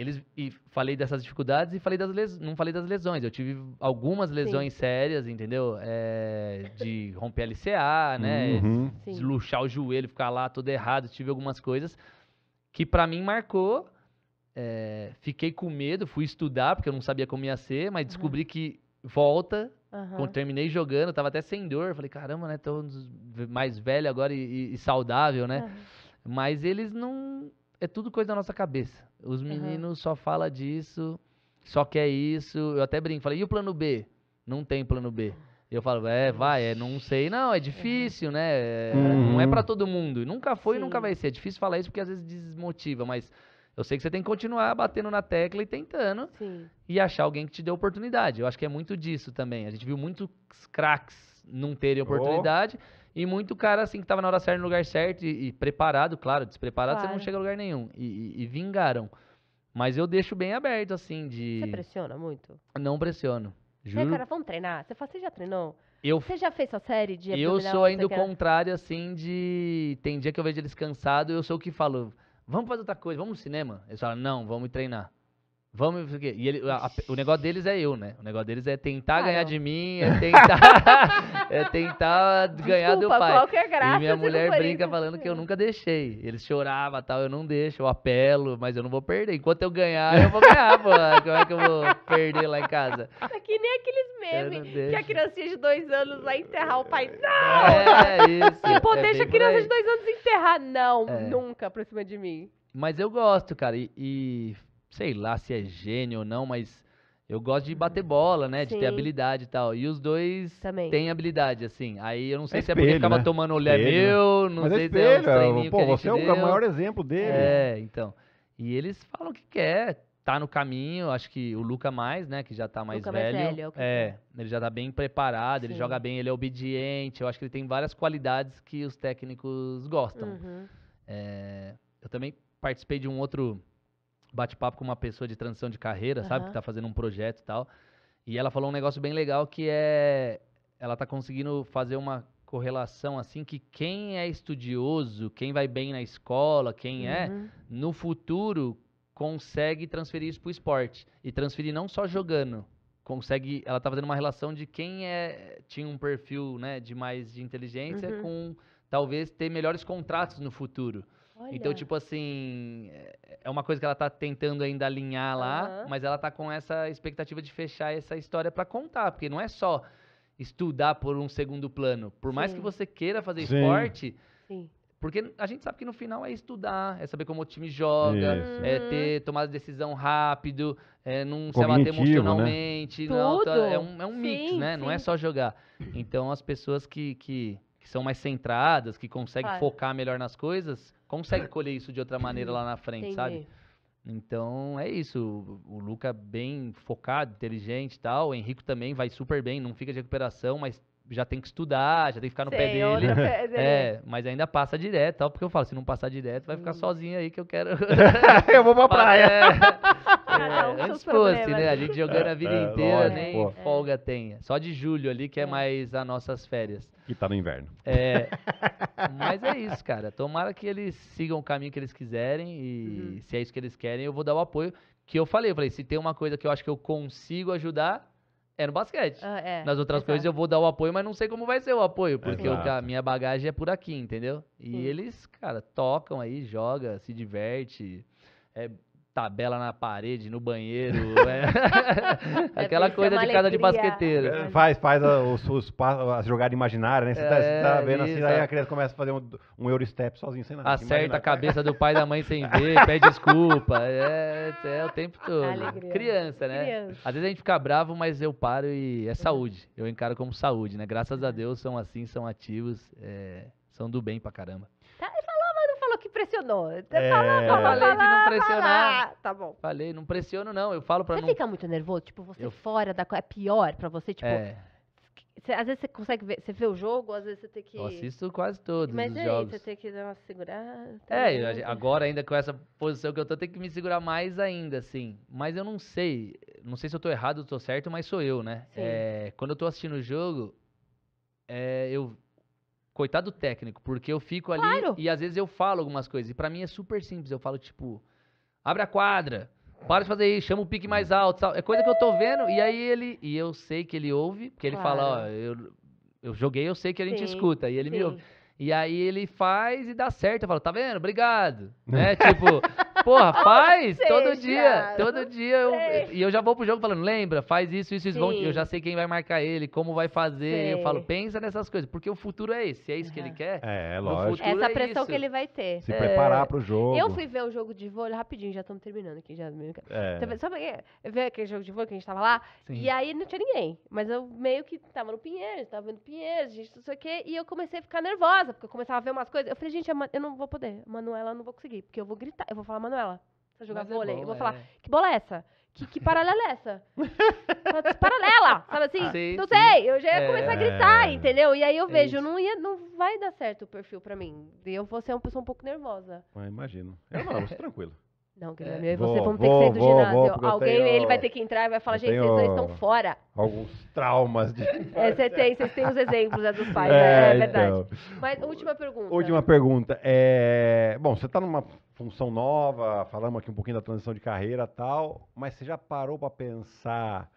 C: eles, e falei dessas dificuldades e falei das les, não falei das lesões. Eu tive algumas lesões Sim. sérias, entendeu? É, de romper a LCA, né? Uhum. Luxar o joelho, ficar lá todo errado. Tive algumas coisas que para mim marcou. É, fiquei com medo, fui estudar, porque eu não sabia como ia ser, mas descobri uhum. que volta. Uhum. Quando terminei jogando, tava até sem dor. Falei, caramba, né? Tô mais velho agora e, e saudável, né? Mas eles não é tudo coisa da nossa cabeça. Os meninos uhum. só fala disso, só quer isso. Eu até brinco, falei, e o plano B? Não tem plano B. Eu falo, é, vai, é, não sei, não, é difícil, uhum. né? É, uhum. Não é uhum. para todo mundo. Nunca foi Sim. e nunca vai ser. É difícil falar isso porque às vezes desmotiva, mas eu sei que você tem que continuar batendo na tecla e tentando Sim. e achar alguém que te dê oportunidade. Eu acho que é muito disso também. A gente viu muitos craques não terem oportunidade. Oh e muito cara, assim, que tava na hora certa, no lugar certo e, e preparado, claro, despreparado claro. você não chega a lugar nenhum. E, e, e, vingaram. Mas eu deixo bem aberto, assim, de... Você pressiona muito? Não pressiono. É juro. Você, cara,
A: vamos treinar? Você fala, você já treinou? Eu, você já fez sua série de Eu sou ainda o contrário,
C: assim, de... Tem dia que eu vejo eles cansados, eu sou o que falo, vamos fazer outra coisa, vamos no cinema? Eles falam, não, vamos treinar. Vamos, e ele, o negócio deles é eu, né? O negócio deles é tentar ah, ganhar não. de mim, é tentar, é tentar ganhar Desculpa, do pai. Qualquer graça, e minha mulher brinca falando que eu nunca deixei. Eles choravam tal, eu não deixo, eu apelo, mas eu não vou perder. Enquanto eu ganhar, eu vou ganhar, pô. Como é que eu vou perder lá em casa? É
A: que nem aqueles memes que a criancinha de dois anos vai enterrar o pai. É, não! É, isso. E, tipo, pô, é deixa a criança de dois anos enterrar. Não, é. nunca pra cima de mim.
C: Mas eu gosto, cara, e, e sei lá se é gênio ou não, mas eu gosto de bater uhum. bola, né? Sim. De ter habilidade e tal. E os dois Também. têm habilidade, assim. Aí eu não sei é se é porque acaba né? tomando olhar meu, não mas é sei é espelho, se é um Pô, você é o deu. maior exemplo dele. É, então. E eles falam que quer, tá no caminho, acho que o Luca mais, né, que já tá mais Luca velho. Mais velho é, é ele já tá bem preparado, Sim. ele joga bem, ele é obediente. Eu acho que ele tem várias qualidades que os técnicos gostam. Uhum. É, eu também participei de um outro bate-papo com uma pessoa de transição de carreira, uhum. sabe? Que tá fazendo um projeto e tal. E ela falou um negócio bem legal que é. Ela tá conseguindo fazer uma correlação assim que quem é estudioso, quem vai bem na escola, quem é, uhum. é, no futuro consegue transferir isso para o esporte. E transferir não só jogando. Consegue. Ela tá fazendo uma relação de quem é tinha um perfil né, de mais de inteligência uhum. com talvez ter melhores contratos no futuro. Então, Olha. Então, tipo assim, é, é uma coisa que ela tá tentando ainda alinhar lá, uhum. mas ela tá com essa expectativa de fechar essa história para contar, porque não é só estudar por um segundo plano. Por Sim. mais que você queira fazer Sim. esporte, Sim. Porque a gente sabe que no final é estudar, é saber como o time joga, Isso. é uhum. ter tomado decisão rápido, é não se abater né? emocionalmente. Né? Tudo. é um, é um mix, né? Não é só jogar. Então, as pessoas que, que que são mais centradas, que conseguem claro. focar melhor nas coisas, consegue é. colher isso de outra maneira lá na frente, Entendi. sabe? Então é isso. O Luca é bem focado, inteligente e tal. O Henrico também vai super bem, não fica de recuperação, mas já tem que estudar, já tem que ficar no pé dele. Pé dele. É, mas ainda passa direto, tal, porque eu falo, se não passar direto, vai ficar hum. sozinho aí que eu quero. eu vou pra praia. É. Cada um é, antes fosse, né? A gente jogando a vida é, inteira, lógico, nem né? pô. folga tenha. Só de julho ali, que é, é. mais as nossas férias.
B: Que tá no inverno. É.
C: mas é isso, cara. Tomara que eles sigam o caminho que eles quiserem e uhum. se é isso que eles querem, eu vou dar o apoio. Que eu falei, eu falei, se tem uma coisa que eu acho que eu consigo ajudar, é no basquete. Ah, é, Nas outras exatamente. coisas eu vou dar o apoio, mas não sei como vai ser o apoio, porque a minha bagagem é por aqui, entendeu? E Sim. eles, cara, tocam aí, joga, se diverte. É, tabela na parede, no banheiro. É. é Aquela coisa de casa de basqueteiro. É, faz, faz a,
B: os, os, a jogada né? Você tá, tá é, tá vendo assim, isso, assim, aí é. a criança começa a fazer um, um Eurostep sozinho, sem nada. Acerta a
C: cabeça do pai e da mãe sem ver, pede desculpa. É, é o tempo todo. Alegria. Criança, né? Criança. Às vezes a gente fica bravo, mas eu paro e é saúde. Eu encaro como saúde, né? Graças a uhum. Deus são assim, são ativos, é, são do bem pra caramba
A: pressionou. Você é... falei
C: de não pressionar. Tá bom. Falei, não pressiono não, eu falo pra você não... Você fica muito nervoso? Tipo, você eu... fora da... É pior pra você? Tipo, é.
A: Cê, às vezes você consegue ver, você vê o jogo, às vezes você tem que. Eu assisto quase todos Mas os aí, jogos. Mas você tem que dar uma segurada. É,
C: agora ainda com essa posição que eu tô, tem que me segurar mais ainda, assim. Mas eu não sei, não sei se eu tô errado ou tô certo, mas sou eu, né? É, quando eu tô assistindo o jogo, é, eu Coitado do técnico, porque eu fico ali claro. e às vezes eu falo algumas coisas. E pra mim é super simples. Eu falo, tipo, abre a quadra, para de fazer isso, chama o pique mais hum. alto. Tal. É coisa que eu tô vendo. E aí ele. E eu sei que ele ouve, porque ele claro. fala, ó, eu, eu joguei, eu sei que a gente sim, escuta. E ele sim. me ouve. E aí ele faz e dá certo. Eu falo, tá vendo? Obrigado. né? Tipo, Porra, faz! Seja, todo dia! Todo dia eu, e eu já vou pro jogo falando, lembra, faz isso, isso, isso. Vão, eu já sei quem vai marcar ele, como vai fazer. Sei. Eu falo, pensa nessas coisas, porque o futuro é esse, é isso uhum. que ele quer. É, lógico. Essa é pressão que ele
A: vai ter. Se é. preparar pro jogo. Eu fui ver o jogo de vôlei rapidinho, já estamos terminando aqui. Já... É. Tá Sabe ver aquele jogo de vôlei que a gente tava lá? Sim. E aí não tinha ninguém. Mas eu meio que tava no Pinheiros, tava vendo Pinheiros, gente, não sei o quê. E eu comecei a ficar nervosa, porque eu começava a ver umas coisas. Eu falei, gente, eu não vou poder. Manuela, eu não vou conseguir, porque eu vou gritar, eu vou falar, Manuela, você jogar Mas é vôlei? É bom, eu vou falar, é. que bola é essa? Que, que paralela é essa? paralela, sabe assim? Sim, não sim. sei, eu já ia é. começar a gritar, entendeu? E aí eu vejo, não, ia, não vai dar certo o perfil pra mim. Eu vou ser uma pessoa um pouco nervosa.
B: Ah, imagino. Eu não, você tranquilo.
A: Não, é. Guilherme, é. eu e você vamos ter que sair do vou, ginásio. Vou, Alguém, tenho, ele vai ter que entrar e vai falar, gente, vocês dois estão fora.
B: Alguns traumas de. é,
A: você tem, vocês têm os exemplos dos pais, né? é, é verdade. Então. Mas última pergunta. Última
B: pergunta. É... Bom, você está numa função nova, falamos aqui um pouquinho da transição de carreira tal, mas você já parou para pensar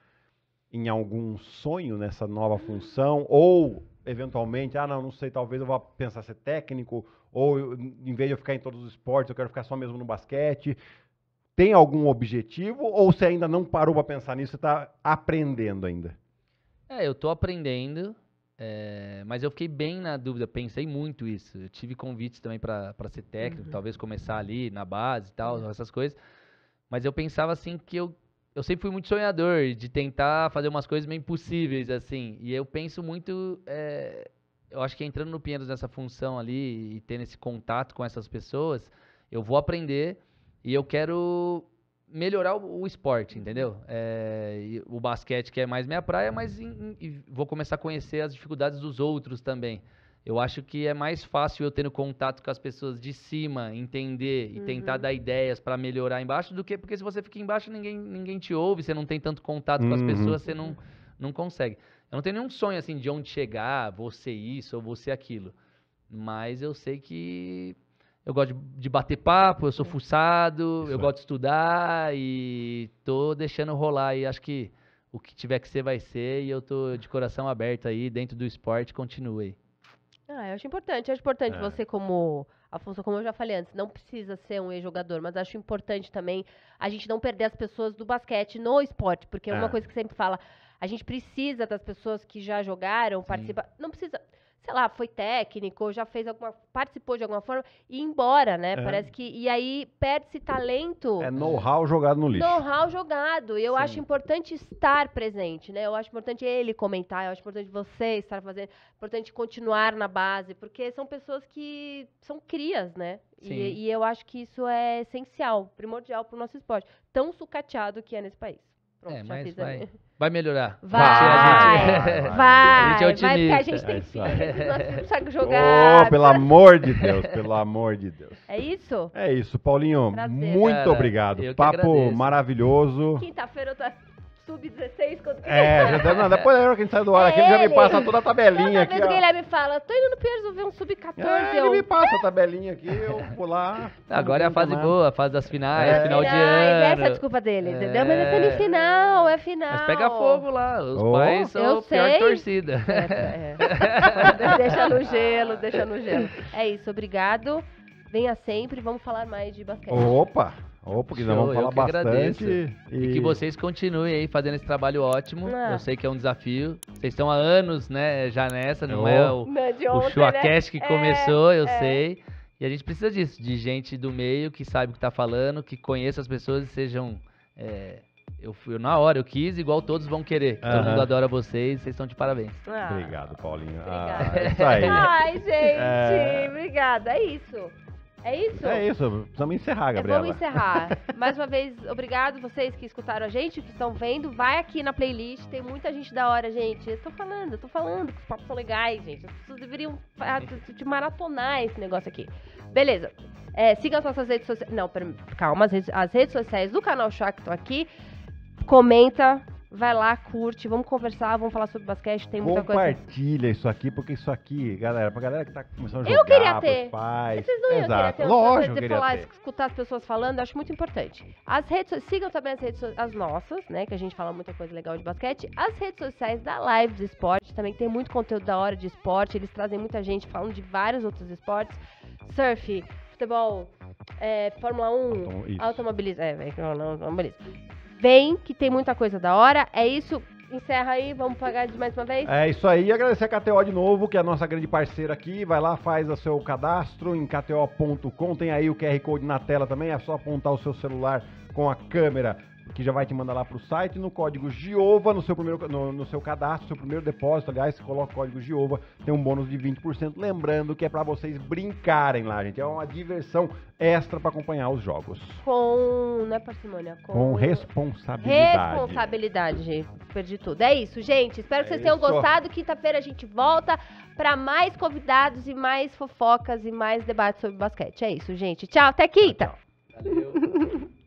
B: em algum sonho nessa nova função ou eventualmente, ah, não, não sei, talvez eu vá pensar ser técnico ou em vez de eu ficar em todos os esportes, eu quero ficar só mesmo no basquete. Tem algum objetivo ou você ainda não parou para pensar nisso, você está aprendendo ainda?
C: É, eu estou aprendendo. É, mas eu fiquei bem na dúvida, pensei muito isso. Eu tive convites também para ser técnico, uhum. talvez começar ali na base e tal, uhum. essas coisas. Mas eu pensava assim que eu, eu sempre fui muito sonhador de tentar fazer umas coisas meio impossíveis, assim. E eu penso muito. É, eu acho que entrando no Pinheiros nessa função ali e tendo esse contato com essas pessoas, eu vou aprender e eu quero melhorar o, o esporte, uhum. entendeu? É, o basquete que é mais minha praia, mas em, em, vou começar a conhecer as dificuldades dos outros também. Eu acho que é mais fácil eu tendo contato com as pessoas de cima, entender e uhum. tentar dar ideias para melhorar embaixo, do que porque se você fica embaixo ninguém, ninguém te ouve, você não tem tanto contato uhum. com as uhum. pessoas, você não, não consegue. Eu não tenho nenhum sonho assim de onde chegar, você isso ou você aquilo. Mas eu sei que eu gosto de, de bater papo, eu sou é. fuçado, Isso eu é. gosto de estudar e tô deixando rolar. E acho que o que tiver que ser vai ser e eu tô de coração aberto aí dentro do esporte, continue.
A: Ah, eu acho importante, acho importante é. você como Afonso, como eu já falei antes, não precisa ser um ex-jogador, mas acho importante também a gente não perder as pessoas do basquete no esporte, porque é uma é. coisa que sempre fala, a gente precisa das pessoas que já jogaram, participar. Não precisa sei lá, foi técnico, já fez alguma, participou de alguma forma e embora, né? É. Parece que e aí perde-se talento.
B: É know-how jogado no lixo.
A: Know-how jogado. E eu Sim. acho importante estar presente, né? Eu acho importante ele comentar, eu acho importante você estar fazendo, importante continuar na base, porque são pessoas que são crias, né? E, e, eu acho que isso é essencial, primordial para o nosso esporte, tão sucateado que é nesse país. Pronto, é,
C: mas vai, vai melhorar. Vai, vai, vai, vai. A gente é otimista. Vai, a gente é tem é filho,
D: nós temos
A: saco
C: jogar. Oh, pelo
B: amor de Deus, pelo amor de Deus.
D: É isso?
B: É isso, Paulinho. Prazer. Muito obrigado. Papo maravilhoso.
A: Quinta-feira eu tô... Assim sub-16, quando que É, já deu, não, depois
B: hora que a gente sai do ar É aqui, ele já me passa toda a Toda tabelinha aqui. vez o ó.
A: Guilherme fala, tô indo no Pinheiros ver um sub-14. É, ele eu... me passa
B: a tabelinha aqui, eu vou lá.
C: Agora é a fase boa, a fase das finais, É. final de ano. ano. essa é a desculpa dele, é. entendeu? Mas é
A: semifinal, é final. Mas pega fogo lá, os Oh. pais são Eu a pior sei.
C: torcida. É,
A: é. deixa no gelo, deixa no gelo. É isso, obrigado. Venha sempre, vamos falar mais de basquete. Opa!
B: Oh, porque Show, nós vamos falar bastante. E... e... que
C: vocês continuem aí fazendo esse trabalho ótimo. É. Eu sei que é um desafio. Vocês estão há anos, né, já nessa, não oh. é o, não, o Shuacast né? que começou, é, eu é. sei. E a gente precisa disso, de gente do meio que sabe o que está falando, que conheça as pessoas e sejam. É, eu, fui na hora eu quis, igual todos vão querer. Uhum. Todo mundo adora vocês, vocês estão de parabéns. Ah,
B: obrigado, Paulinho. Ah, é isso aí. Ai, gente, é...
A: obrigada. É isso. É isso? É isso,
B: precisamos encerrar, é, Gabriela. É, vamos encerrar.
A: Mais uma vez, obrigado vocês que escutaram a gente, que estão vendo. Vai aqui na playlist, tem muita gente da hora, gente. Eu tô falando, eu tô falando que os papos são legais, gente. As pessoas deveriam ah, de maratonar esse negócio aqui. Beleza. É, siga as nossas redes sociais. Não, calma, as redes, as redes sociais do canal Chá que estão aqui. Comenta, Vai lá, curte, vamos conversar, vamos falar sobre basquete, tem muita coisa.
B: Compartilha isso aqui, porque isso aqui, galera, pra galera que tá começando a jogar, eu queria ter. pais... Vocês não iam ter. Lógico que falar, ter.
A: escutar as pessoas falando, acho muito importante. As redes Sigam também as redes as nossas, né, que a gente fala muita coisa legal de basquete. As redes sociais da Live do Esporte, também tem muito conteúdo da hora de esporte, eles trazem muita gente falando de vários outros esportes. Surf, futebol, é, Fórmula 1, automobilismo. É, é não Vem, que tem muita coisa da hora. É isso. Encerra aí, vamos pagar de mais uma vez. É
B: isso aí, agradecer a KTO de novo, que é a nossa grande parceira aqui. Vai lá, faz o seu cadastro em kto.com, tem aí o QR Code na tela também, é só apontar o seu celular com a câmera que já vai te mandar lá para o site. No código GIOVA, no seu, primeiro, no, no seu cadastro, seu primeiro depósito, aliás, você coloca o código GIOVA, tem um bônus de 20%. Lembrando que é para vocês brincarem lá, gente. É uma diversão extra para acompanhar os jogos.
A: Com, né, parcimônia? Com, Com
B: responsabilidade.
A: Responsabilidade. Perdi tudo. É isso, gente. Espero é que vocês isso. tenham gostado. Quinta-feira a gente volta para mais convidados e mais fofocas e mais debates sobre basquete. É isso, gente. Tchau, até quinta. Tchau, tchau. Valeu.